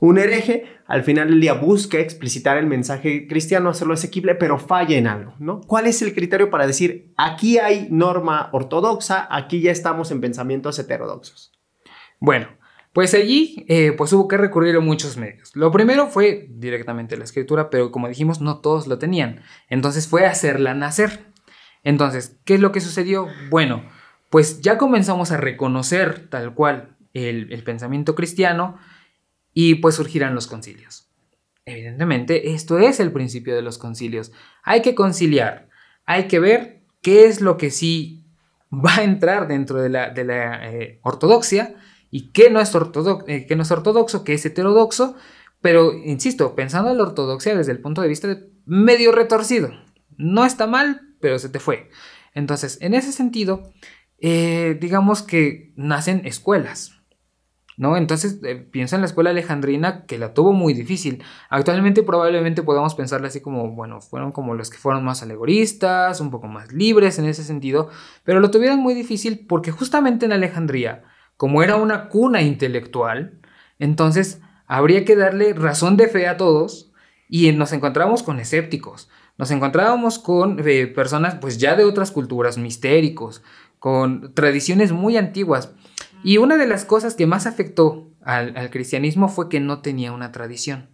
un hereje al final del día busca explicitar el mensaje cristiano, hacerlo asequible, pero falla en algo, ¿no? ¿Cuál es el criterio para decir aquí hay norma ortodoxa, aquí ya estamos en pensamientos heterodoxos? Bueno, pues allí eh, pues hubo que recurrir a muchos medios. Lo primero fue directamente la escritura, pero como dijimos, no todos lo tenían. Entonces fue hacerla nacer. Entonces, ¿qué es lo que sucedió? Bueno, pues ya comenzamos a reconocer tal cual el pensamiento cristiano, y pues surgirán los concilios. Evidentemente, esto es el principio de los concilios. Hay que conciliar, hay que ver qué es lo que sí va a entrar dentro de la, eh, ortodoxia y eh, qué no, es ortodoxo, qué es heterodoxo, pero, insisto, pensando en la ortodoxia desde el punto de vista medio retorcido. No está mal, pero se te fue. Entonces, en ese sentido, eh, digamos que nacen escuelas. Entonces eh, piensa en la escuela alejandrina que la tuvo muy difícil. Actualmente probablemente podamos pensarla así como, bueno, fueron como los que fueron más alegoristas, un poco más libres en ese sentido, pero lo tuvieron muy difícil porque justamente en Alejandría, como era una cuna intelectual, entonces habría que darle razón de fe a todos y nos encontramos con escépticos. Nos encontrábamos con eh, personas pues ya de otras culturas, mistéricos, con tradiciones muy antiguas. Y una de las cosas que más afectó al, cristianismo fue que no tenía una tradición.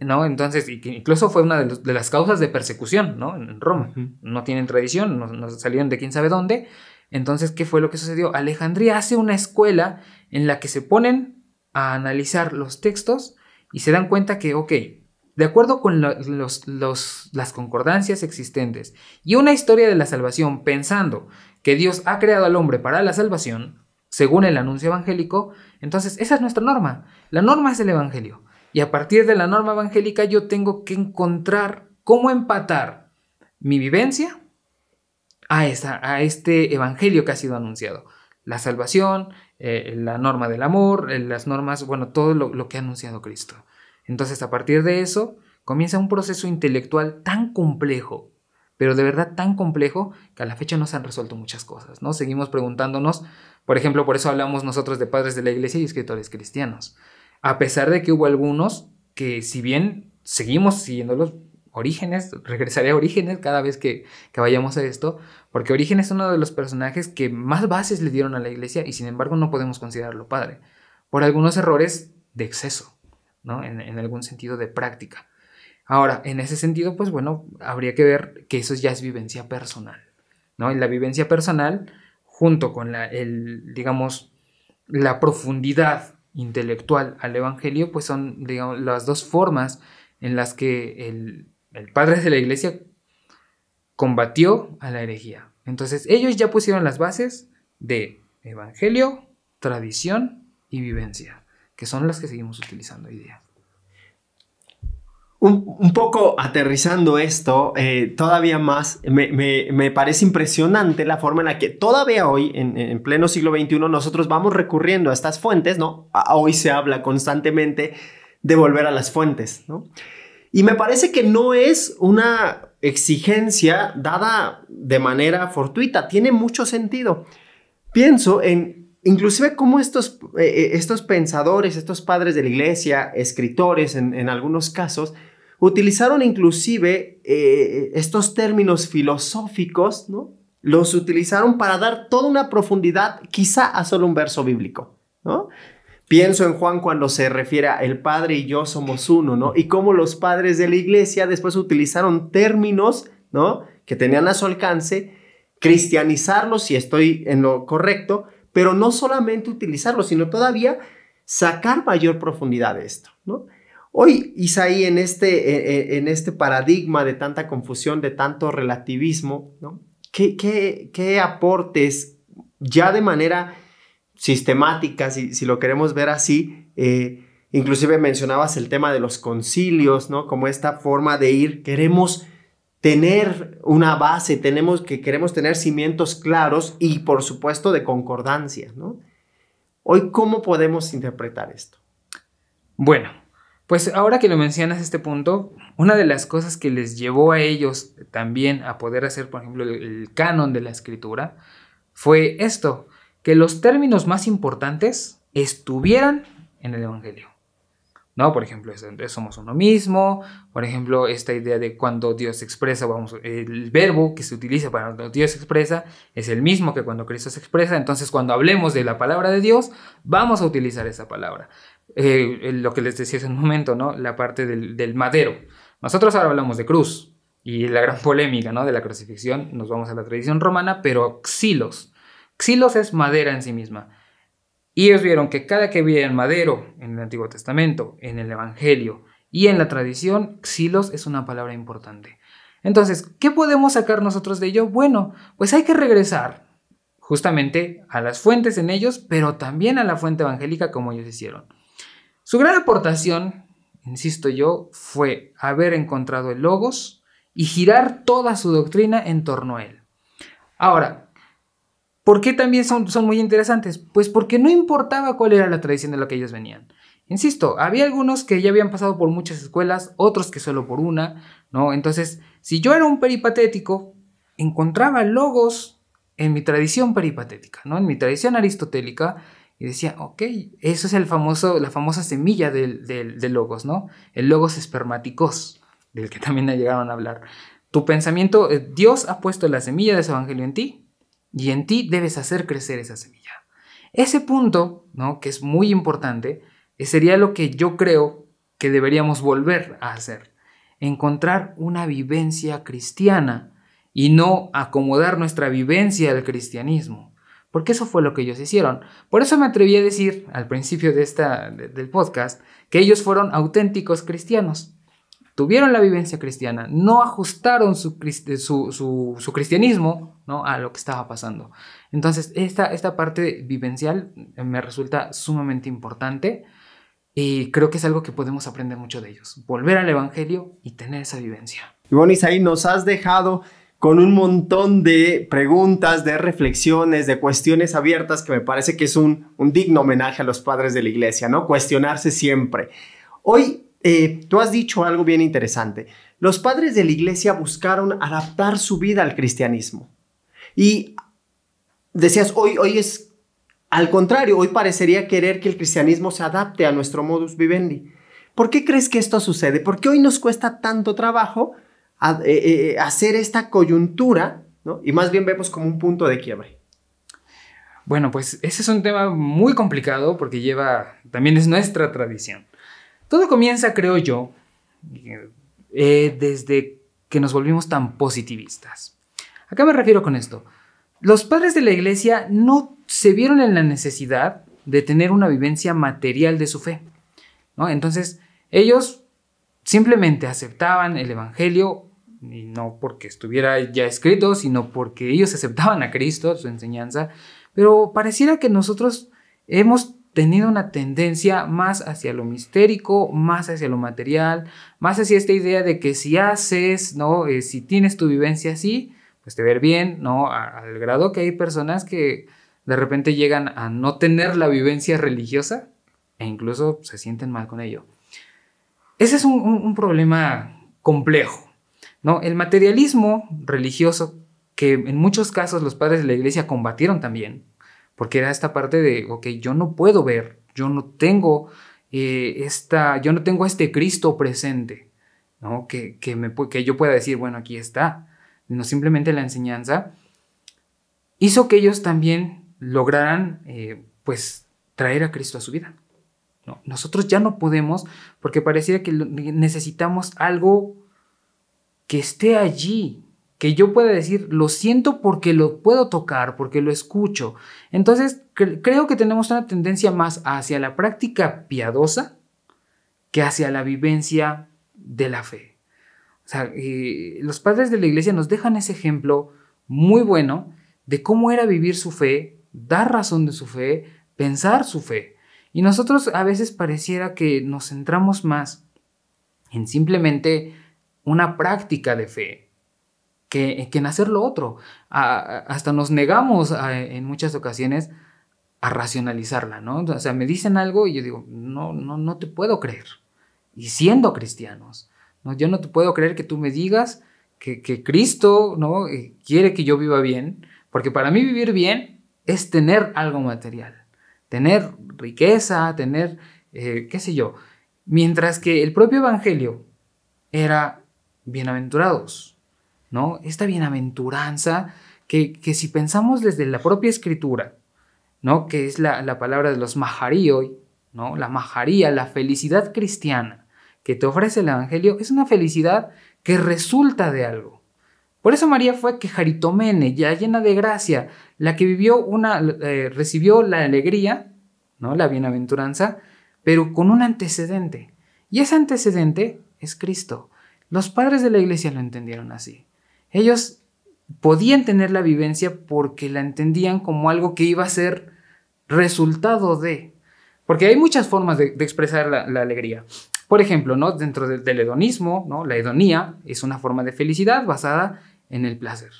¿No? Entonces, incluso fue una de, las causas de persecución, ¿no? En Roma. No tienen tradición, no, salieron de quién sabe dónde. Entonces, ¿qué fue lo que sucedió? Alejandría hace una escuela en la que se ponen a analizar los textos y se dan cuenta que, ok, de acuerdo con los, las concordancias existentes y una historia de la salvación pensando que Dios ha creado al hombre para la salvación, según el anuncio evangélico, entonces esa es nuestra norma. La norma es el Evangelio. Y a partir de la norma evangélica yo tengo que encontrar cómo empatar mi vivencia a, esa, a este Evangelio que ha sido anunciado. La salvación, eh, la norma del amor, eh, las normas, bueno, todo lo, lo que ha anunciado Cristo. Entonces a partir de eso comienza un proceso intelectual tan complejo pero de verdad tan complejo que a la fecha no se han resuelto muchas cosas, ¿no? Seguimos preguntándonos, por ejemplo, por eso hablamos nosotros de padres de la iglesia y escritores cristianos, a pesar de que hubo algunos que si bien seguimos siguiendo los Orígenes, regresaré a Orígenes cada vez que, vayamos a esto, porque Orígenes es uno de los personajes que más bases le dieron a la iglesia y sin embargo no podemos considerarlo padre, por algunos errores de exceso, ¿no? en algún sentido de práctica. Ahora, en ese sentido, pues bueno, habría que ver que eso ya es vivencia personal, ¿no? Y la vivencia personal, junto con la, el, digamos, la profundidad intelectual al Evangelio, pues son, digamos, las dos formas en las que el, el padre de la iglesia combatió a la herejía. Entonces, ellos ya pusieron las bases de Evangelio, tradición y vivencia, que son las que seguimos utilizando hoy día un, poco aterrizando esto, eh, todavía más, me, parece impresionante la forma en la que todavía hoy, en, pleno siglo XXI, nosotros vamos recurriendo a estas fuentes, ¿no? hoy se habla constantemente de volver a las fuentes, ¿no? Y me parece que no es una exigencia dada de manera fortuita, tiene mucho sentido. Pienso en inclusive cómo estos, eh, eh, estos pensadores, estos padres de la iglesia, escritores en, en algunos casos, Utilizaron inclusive eh, estos términos filosóficos, ¿no? Los utilizaron para dar toda una profundidad, quizá a solo un verso bíblico, ¿no? Pienso en Juan cuando se refiere a el Padre y yo somos uno, ¿no? Y cómo los padres de la iglesia después utilizaron términos, ¿no? Que tenían a su alcance, cristianizarlos, si estoy en lo correcto, pero no solamente utilizarlos, sino todavía sacar mayor profundidad de esto, ¿no? Hoy, Isaí, en este, e, e, en este paradigma de tanta confusión, de tanto relativismo, ¿no? ¿Qué, qué, aportes ya de manera sistemática, si, si lo queremos ver así, eh, inclusive mencionabas el tema de los concilios, ¿no? Como esta forma de ir, queremos tener una base, tenemos que queremos tener cimientos claros y por supuesto de concordancia, ¿no? Hoy, ¿cómo podemos interpretar esto? Bueno, pues ahora que lo mencionas este punto, una de las cosas que les llevó a ellos también a poder hacer, por ejemplo, el, canon de la escritura, fue esto, que los términos más importantes estuvieran en el Evangelio. ¿No? Por ejemplo, somos uno mismo, por ejemplo, esta idea de cuando Dios expresa, vamos, el verbo que se utiliza para cuando Dios expresa es el mismo que cuando Cristo se expresa, entonces cuando hablemos de la palabra de Dios, vamos a utilizar esa palabra. Eh, lo que les decía hace un momento, ¿no? La parte del, madero. Nosotros ahora hablamos de cruz y la gran polémica, ¿no? De la crucifixión, nos vamos a la tradición romana, pero xilos. Xilos es madera en sí misma. Y ellos vieron que cada que el madero en el Antiguo Testamento, en el Evangelio y en la tradición, xilos es una palabra importante. Entonces, ¿qué podemos sacar nosotros de ello? Bueno, pues hay que regresar justamente a las fuentes en ellos, pero también a la fuente evangélica como ellos hicieron. Su gran aportación, insisto yo, fue haber encontrado el logos y girar toda su doctrina en torno a él. Ahora, ¿por qué también son, muy interesantes? Pues porque no importaba cuál era la tradición de la que ellos venían. Insisto, había algunos que ya habían pasado por muchas escuelas, otros que solo por una, ¿no? Entonces, si yo era un peripatético, encontraba logos en mi tradición peripatética, ¿no? En mi tradición aristotélica, y decía, ok, eso es el famoso, la famosa semilla del, del, logos, ¿no? El logos espermáticos, del que también llegaron a hablar. Tu pensamiento, eh, Dios ha puesto la semilla de ese evangelio en ti y en ti debes hacer crecer esa semilla. Ese punto, ¿no? Que es muy importante, eh, sería lo que yo creo que deberíamos volver a hacer. Encontrar una vivencia cristiana y no acomodar nuestra vivencia al cristianismo porque eso fue lo que ellos hicieron. Por eso me atreví a decir al principio de esta, del podcast que ellos fueron auténticos cristianos. Tuvieron la vivencia cristiana, no ajustaron su, su, cristianismo ¿no? a lo que estaba pasando. Entonces, esta, esta parte vivencial eh, me resulta sumamente importante y creo que es algo que podemos aprender mucho de ellos. Volver al Evangelio y tener esa vivencia. Y bueno, Isaí, nos has dejado con un montón de preguntas, de reflexiones, de cuestiones abiertas que me parece que es un, digno homenaje a los padres de la iglesia, ¿no? Cuestionarse siempre. Hoy eh, tú has dicho algo bien interesante. Los padres de la iglesia buscaron adaptar su vida al cristianismo. Y decías, hoy, hoy es al contrario, hoy parecería querer que el cristianismo se adapte a nuestro modus vivendi. ¿Por qué crees que esto sucede? ¿Por qué hoy nos cuesta tanto trabajo a, eh, eh, hacer esta coyuntura, ¿no? Y más bien vemos como un punto de quiebre. Bueno, pues ese es un tema muy complicado porque lleva, también es nuestra tradición. Todo comienza, creo yo, eh, desde que nos volvimos tan positivistas. ¿A qué me refiero con esto? Los padres de la iglesia no se vieron en la necesidad de tener una vivencia material de su fe. ¿no? Entonces, ellos simplemente aceptaban el Evangelio y no porque estuviera ya escrito, sino porque ellos aceptaban a Cristo, su enseñanza, pero pareciera que nosotros hemos tenido una tendencia más hacia lo mistérico, más hacia lo material, más hacia esta idea de que si haces, ¿no? Eh, si tienes tu vivencia así, pues te ver bien, ¿no? al grado que hay personas que de repente llegan a no tener la vivencia religiosa e incluso se sienten mal con ello. Ese es un problema complejo, ¿no? El materialismo religioso, que en muchos casos los padres de la iglesia combatieron también, porque era esta parte de, ok, yo no puedo ver, yo no tengo, eh, esta, yo no tengo este Cristo presente, ¿no? Que, me, que yo pueda decir, bueno, aquí está. No simplemente la enseñanza hizo que ellos también lograran, eh, pues, traer a Cristo a su vida. No, nosotros ya no podemos porque pareciera que necesitamos algo que esté allí, que yo pueda decir, lo siento porque lo puedo tocar, porque lo escucho. Entonces, creo que tenemos una tendencia más hacia la práctica piadosa que hacia la vivencia de la fe. O sea, eh, los padres de la iglesia nos dejan ese ejemplo muy bueno de cómo era vivir su fe, dar razón de su fe, pensar su fe. Y nosotros a veces pareciera que nos centramos más en simplemente una práctica de fe que, en hacer lo otro. hasta nos negamos en muchas ocasiones a racionalizarla, ¿no? O sea, me dicen algo y yo digo, no, no, no te puedo creer. Y siendo cristianos, yo no te puedo creer que tú me digas que, Cristo, ¿no? Eh, quiere que yo viva bien, porque para mí vivir bien es tener algo material, tener riqueza, tener, eh, qué sé yo. Mientras que el propio Evangelio era bienaventurados, ¿no? Esta bienaventuranza que, que si pensamos desde la propia escritura, ¿no? Que es la, la palabra de los hoy, ¿no? La majaría, la felicidad cristiana que te ofrece el Evangelio es una felicidad que resulta de algo. Por eso María fue que Jaritomene, ya llena de gracia, la que vivió una, eh, recibió la alegría, ¿no? la bienaventuranza, pero con un antecedente. Y ese antecedente es Cristo. Los padres de la iglesia lo entendieron así. Ellos podían tener la vivencia porque la entendían como algo que iba a ser resultado de. Porque hay muchas formas de, expresar la, alegría. Por ejemplo, ¿no? dentro del hedonismo, ¿no? la hedonía es una forma de felicidad basada en el placer.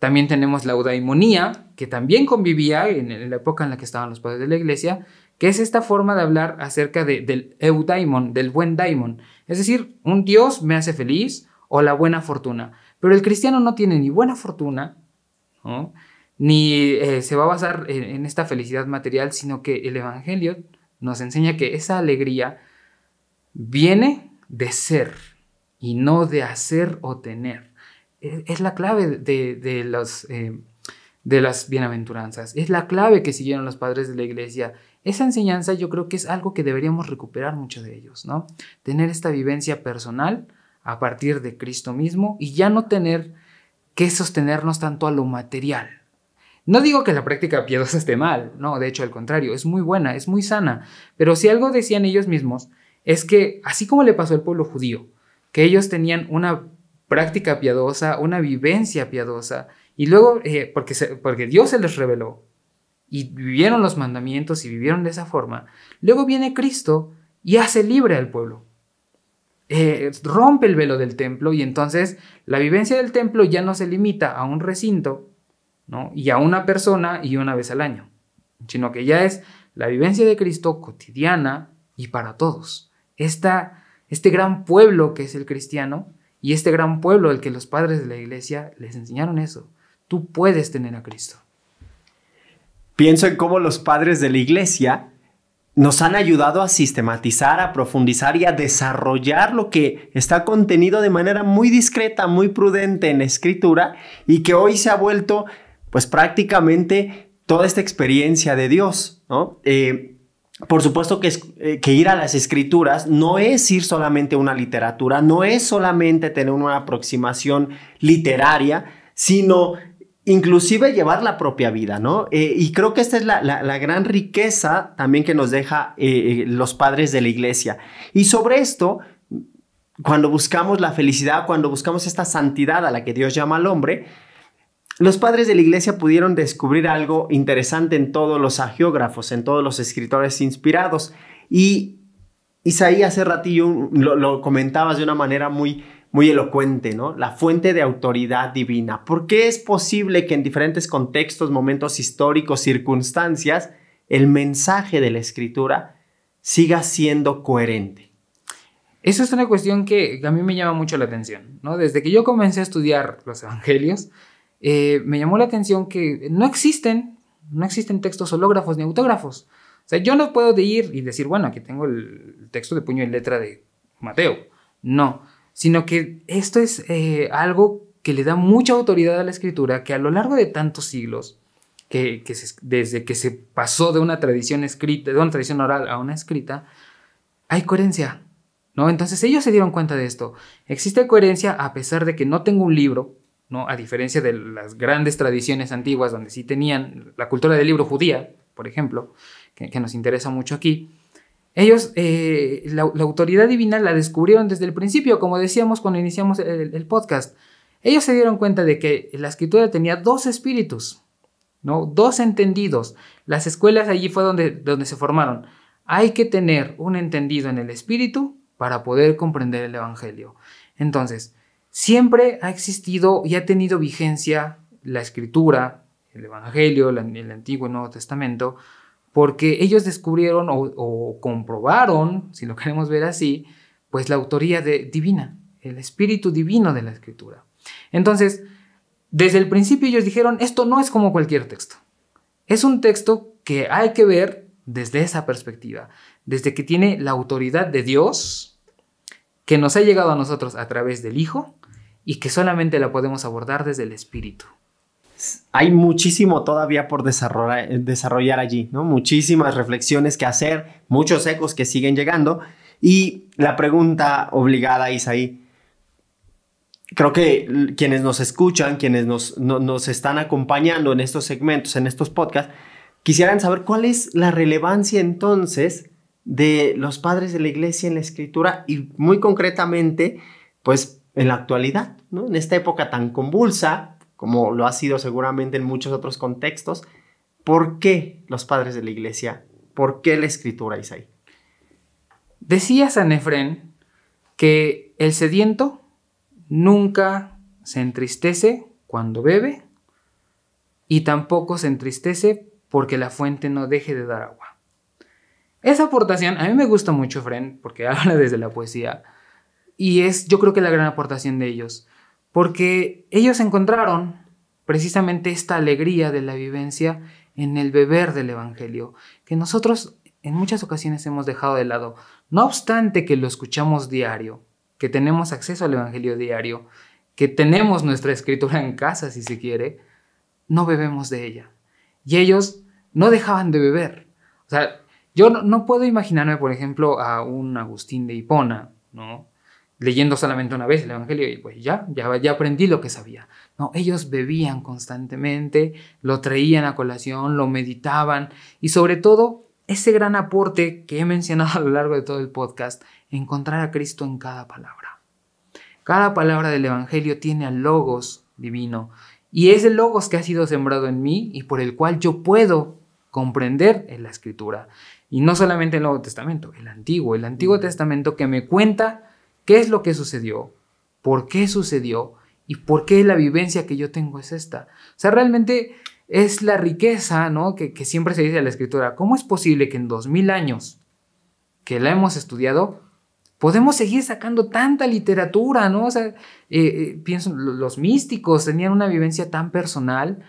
También tenemos la eudaimonía, que también convivía en la época en la que estaban los padres de la iglesia, que es esta forma de hablar acerca de, del eudaimon, del buen daimon. Es decir, un Dios me hace feliz o la buena fortuna. Pero el cristiano no tiene ni buena fortuna, ni eh, se va a basar en, esta felicidad material, sino que el Evangelio nos enseña que esa alegría viene de ser y no de hacer o tener. E, es, la clave de, eh, de las bienaventuranzas. Es la clave que siguieron los padres de la iglesia. Esa enseñanza yo creo que es algo que deberíamos recuperar mucho de ellos, ¿no? Tener esta vivencia personal a partir de Cristo mismo y ya no tener que sostenernos tanto a lo material. No digo que la práctica piadosa esté mal, no, de hecho al contrario, es muy buena, es muy sana, pero si algo decían ellos mismos es que así como le pasó al pueblo judío, que ellos tenían una práctica piadosa, una vivencia piadosa, y luego, eh, porque, porque Dios se les reveló, y vivieron los mandamientos y vivieron de esa forma, luego viene Cristo y hace libre al pueblo. Eh, rompe el velo del templo y entonces la vivencia del templo ya no se limita a un recinto ¿no? y a una persona y una vez al año, sino que ya es la vivencia de Cristo cotidiana y para todos. Esta, este gran pueblo que es el cristiano y este gran pueblo al que los padres de la iglesia les enseñaron eso. Tú puedes tener a Cristo pienso en cómo los padres de la iglesia nos han ayudado a sistematizar, a profundizar y a desarrollar lo que está contenido de manera muy discreta, muy prudente en la escritura y que hoy se ha vuelto pues prácticamente toda esta experiencia de Dios, ¿no? Eh, por supuesto que, es, eh, que, ir a las escrituras no es ir solamente a una literatura, no es solamente tener una aproximación literaria, sino inclusive llevar la propia vida, ¿no? Eh, y creo que esta es la, gran riqueza también que nos deja eh, eh, los padres de la iglesia. Y sobre esto, cuando buscamos la felicidad, cuando buscamos esta santidad a la que Dios llama al hombre, los padres de la iglesia pudieron descubrir algo interesante en todos los agiógrafos, en todos los escritores inspirados. Y Isaías hace ratillo lo, lo comentabas de una manera muy muy elocuente, ¿no? La fuente de autoridad divina. ¿Por qué es posible que en diferentes contextos, momentos históricos, circunstancias, el mensaje de la escritura siga siendo coherente? Eso es una cuestión que a mí me llama mucho la atención, ¿no? Desde que yo comencé a estudiar los evangelios, eh, me llamó la atención que no existen, no existen textos hológrafos ni autógrafos. O sea, yo no puedo ir y decir, bueno, aquí tengo el texto de puño y letra de Mateo. No, sino que esto es eh, algo que le da mucha autoridad a la escritura, que a lo largo de tantos siglos, desde que se pasó de una tradición escrita, de una tradición oral a una escrita, hay coherencia, ¿no? Entonces ellos se dieron cuenta de esto. Existe coherencia a pesar de que no tengo un libro, ¿no? A diferencia de las grandes tradiciones antiguas donde sí tenían la cultura del libro judía, por ejemplo, que nos interesa mucho aquí. Ellos, eh, la, autoridad divina la descubrieron desde el principio, como decíamos cuando iniciamos el, podcast. Ellos se dieron cuenta de que la escritura tenía dos espíritus, ¿no? Dos entendidos. Las escuelas allí fue donde, donde se formaron. Hay que tener un entendido en el espíritu para poder comprender el Evangelio. Entonces, siempre ha existido y ha tenido vigencia la escritura, el Evangelio, el Antiguo y Nuevo Testamento, porque ellos descubrieron o, comprobaron, si lo queremos ver así, pues la autoría divina, el espíritu divino de la escritura. Entonces, desde el principio ellos dijeron, esto no es como cualquier texto, es un texto que hay que ver desde esa perspectiva, desde que tiene la autoridad de Dios, que nos ha llegado a nosotros a través del Hijo, y que solamente la podemos abordar desde el Espíritu hay muchísimo todavía por eh, desarrollar, allí, ¿no? Muchísimas reflexiones que hacer, muchos ecos que siguen llegando. Y la pregunta obligada, ahí, creo que quienes nos escuchan, quienes nos, nos están acompañando en estos segmentos, en estos podcasts, quisieran saber cuál es la relevancia entonces de los padres de la iglesia en la escritura y muy concretamente, pues en la actualidad, ¿no? En esta época tan convulsa, como lo ha sido seguramente en muchos otros contextos, ¿por qué los padres de la iglesia? ¿Por qué la escritura, ahí? Decía San Efrén que el sediento nunca se entristece cuando bebe y tampoco se entristece porque la fuente no deje de dar agua. Esa aportación a mí me gusta mucho, Fren, porque habla desde la poesía y es yo creo que la gran aportación de ellos. Porque ellos encontraron precisamente esta alegría de la vivencia en el beber del Evangelio, que nosotros en muchas ocasiones hemos dejado de lado. No obstante que lo escuchamos diario, que tenemos acceso al Evangelio diario, que tenemos nuestra escritura en casa si se quiere, no bebemos de ella. Y ellos no dejaban de beber. O sea, yo no, puedo imaginarme, por ejemplo, a un Agustín de Hipona, ¿no? leyendo solamente una vez el Evangelio y pues ya, ya, ya aprendí lo que sabía. No, ellos bebían constantemente, lo traían a colación, lo meditaban y sobre todo ese gran aporte que he mencionado a lo largo de todo el podcast, encontrar a Cristo en cada palabra. Cada palabra del Evangelio tiene al Logos divino y es el Logos que ha sido sembrado en mí y por el cual yo puedo comprender en la Escritura. Y no solamente el Nuevo Testamento, el Antiguo, el Antiguo mm. Testamento que me cuenta qué es lo que sucedió, por qué sucedió y por qué la vivencia que yo tengo es esta. O sea, realmente es la riqueza, ¿no? Que, siempre se dice a la escritura. ¿Cómo es posible que en dos mil años que la hemos estudiado, podemos seguir sacando tanta literatura, ¿no? O sea, eh, eh, pienso, los místicos tenían una vivencia tan personal,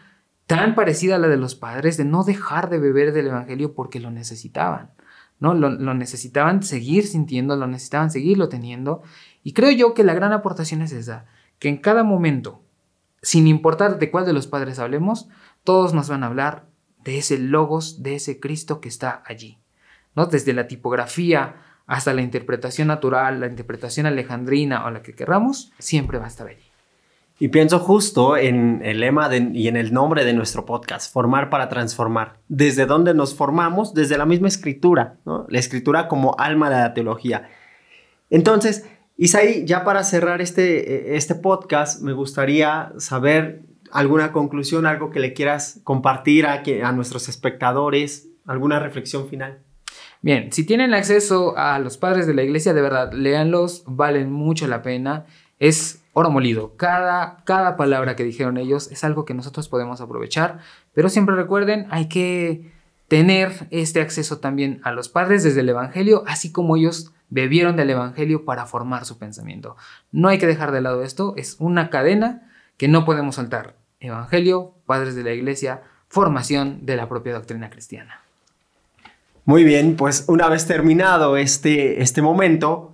tan parecida a la de los padres, de no dejar de beber del Evangelio porque lo necesitaban. Lo, necesitaban seguir sintiendo, lo necesitaban seguirlo teniendo. Y creo yo que la gran aportación es esa, que en cada momento, sin importar de cuál de los padres hablemos, todos nos van a hablar de ese logos, de ese Cristo que está allí, ¿no? Desde la tipografía hasta la interpretación natural, la interpretación alejandrina o la que querramos, siempre va a estar allí. Y pienso justo en el lema y en el nombre de nuestro podcast, Formar para Transformar. Desde donde nos formamos, desde la misma escritura, ¿no? la escritura como alma de la teología. Entonces, Isaí, ya para cerrar este, eh, este podcast, me gustaría saber alguna conclusión, algo que le quieras compartir a, a nuestros espectadores, alguna reflexión final. Bien, si tienen acceso a los padres de la iglesia, de verdad, léanlos, valen mucho la pena. Es oro molido. Cada, cada palabra que dijeron ellos es algo que nosotros podemos aprovechar, pero siempre recuerden, hay que tener este acceso también a los padres desde el Evangelio, así como ellos bebieron del Evangelio para formar su pensamiento. No hay que dejar de lado esto, es una cadena que no podemos soltar. Evangelio, padres de la iglesia, formación de la propia doctrina cristiana. Muy bien, pues una vez terminado este, este momento,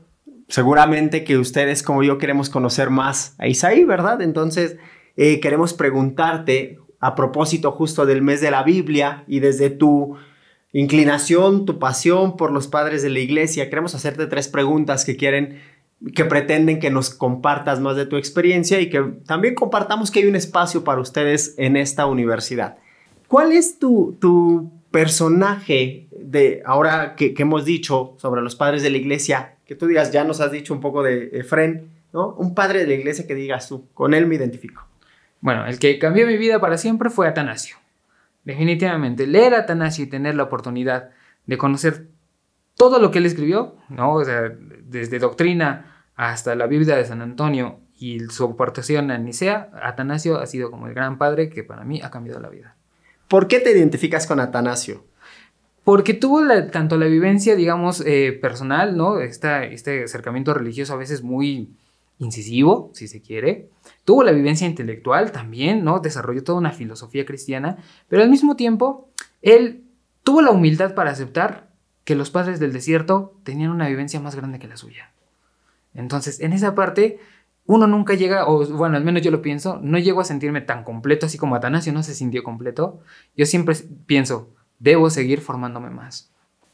seguramente que ustedes como yo queremos conocer más a Isaí, ¿verdad? Entonces, eh, queremos preguntarte a propósito justo del mes de la Biblia y desde tu inclinación, tu pasión por los padres de la iglesia, queremos hacerte tres preguntas que quieren que pretenden que nos compartas más de tu experiencia y que también compartamos que hay un espacio para ustedes en esta universidad. ¿Cuál es tu, tu personaje de ahora que, que hemos dicho sobre los padres de la iglesia que tú digas, ya nos has dicho un poco de Efren, ¿no? Un padre de la iglesia que digas tú, con él me identifico. Bueno, el que cambió mi vida para siempre fue Atanasio. Definitivamente, leer Atanasio y tener la oportunidad de conocer todo lo que él escribió, ¿no? O sea, desde Doctrina hasta la Biblia de San Antonio y su aportación a Nicea, Atanasio ha sido como el gran padre que para mí ha cambiado la vida. ¿Por qué te identificas con Atanasio? porque tuvo tanto la vivencia, digamos, eh, personal, ¿no? este acercamiento religioso a veces muy incisivo, si se quiere. Tuvo la vivencia intelectual también, ¿no? Desarrolló toda una filosofía cristiana, pero al mismo tiempo, él tuvo la humildad para aceptar que los padres del desierto tenían una vivencia más grande que la suya. Entonces, en esa parte, uno nunca llega, o bueno, al menos yo lo pienso, no llego a sentirme tan completo así como Atanasio no se sintió completo. Yo siempre pienso, debo seguir formándome más.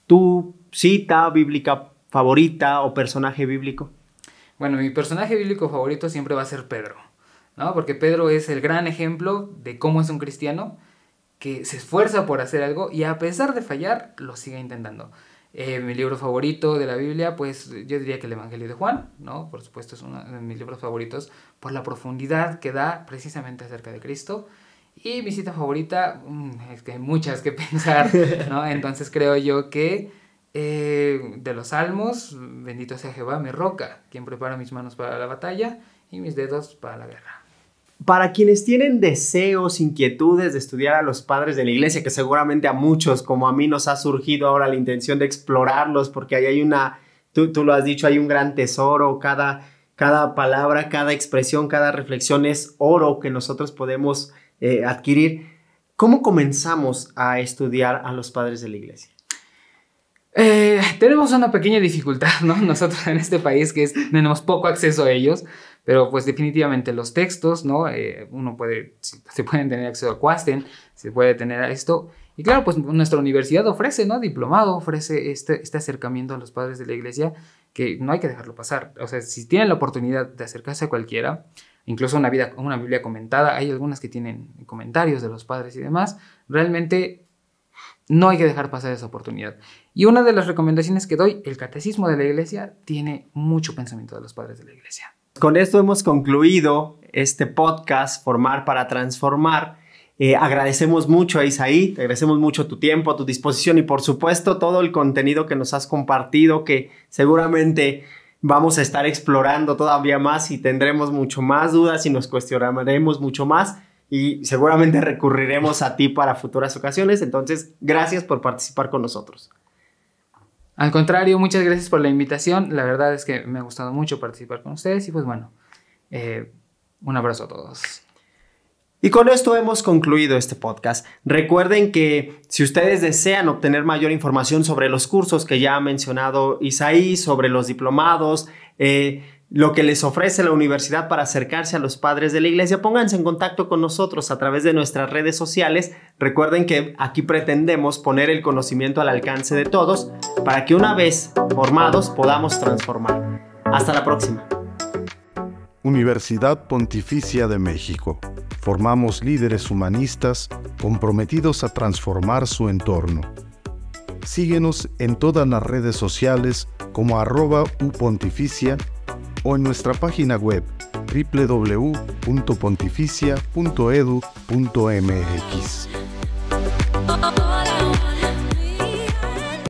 ¿Tu cita bíblica favorita o personaje bíblico? Bueno, mi personaje bíblico favorito siempre va a ser Pedro, ¿no? Porque Pedro es el gran ejemplo de cómo es un cristiano que se esfuerza por hacer algo y a pesar de fallar, lo sigue intentando. Eh, mi libro favorito de la Biblia, pues yo diría que el Evangelio de Juan, ¿no? Por supuesto es uno de mis libros favoritos por la profundidad que da precisamente acerca de Cristo y mi cita favorita, mm, es que hay muchas que pensar, ¿no? Entonces creo yo que eh, de los salmos, bendito sea Jehová, mi roca, quien prepara mis manos para la batalla y mis dedos para la guerra. Para quienes tienen deseos, inquietudes de estudiar a los padres de la iglesia, que seguramente a muchos, como a mí, nos ha surgido ahora la intención de explorarlos, porque ahí hay una, tú, tú lo has dicho, hay un gran tesoro, cada, cada palabra, cada expresión, cada reflexión es oro que nosotros podemos eh, adquirir. ¿Cómo comenzamos a estudiar a los padres de la iglesia? Eh, tenemos una pequeña dificultad, ¿no? Nosotros en este país que es, tenemos poco acceso a ellos, pero pues definitivamente los textos, ¿no? Eh, uno puede, se pueden tener acceso a Quasten, se puede tener a esto. Y claro, pues nuestra universidad ofrece, ¿no? Diplomado, ofrece este, este acercamiento a los padres de la iglesia que no hay que dejarlo pasar. O sea, si tienen la oportunidad de acercarse a cualquiera, incluso una, vida, una Biblia comentada, hay algunas que tienen comentarios de los padres y demás, realmente no hay que dejar pasar esa oportunidad. Y una de las recomendaciones que doy, el catecismo de la iglesia tiene mucho pensamiento de los padres de la iglesia. Con esto hemos concluido este podcast, Formar para Transformar. Eh, agradecemos mucho a Isaí, te agradecemos mucho tu tiempo, tu disposición y por supuesto todo el contenido que nos has compartido que seguramente vamos a estar explorando todavía más y tendremos mucho más dudas y nos cuestionaremos mucho más y seguramente recurriremos a ti para futuras ocasiones. Entonces, gracias por participar con nosotros. Al contrario, muchas gracias por la invitación. La verdad es que me ha gustado mucho participar con ustedes y pues bueno, eh, un abrazo a todos. Y con esto hemos concluido este podcast. Recuerden que si ustedes desean obtener mayor información sobre los cursos que ya ha mencionado Isaí, sobre los diplomados, eh, lo que les ofrece la universidad para acercarse a los padres de la iglesia, pónganse en contacto con nosotros a través de nuestras redes sociales. Recuerden que aquí pretendemos poner el conocimiento al alcance de todos para que una vez formados podamos transformar. Hasta la próxima. Universidad Pontificia de México. Formamos líderes humanistas comprometidos a transformar su entorno. Síguenos en todas las redes sociales como arroba upontificia o en nuestra página web www.pontificia.edu.mx.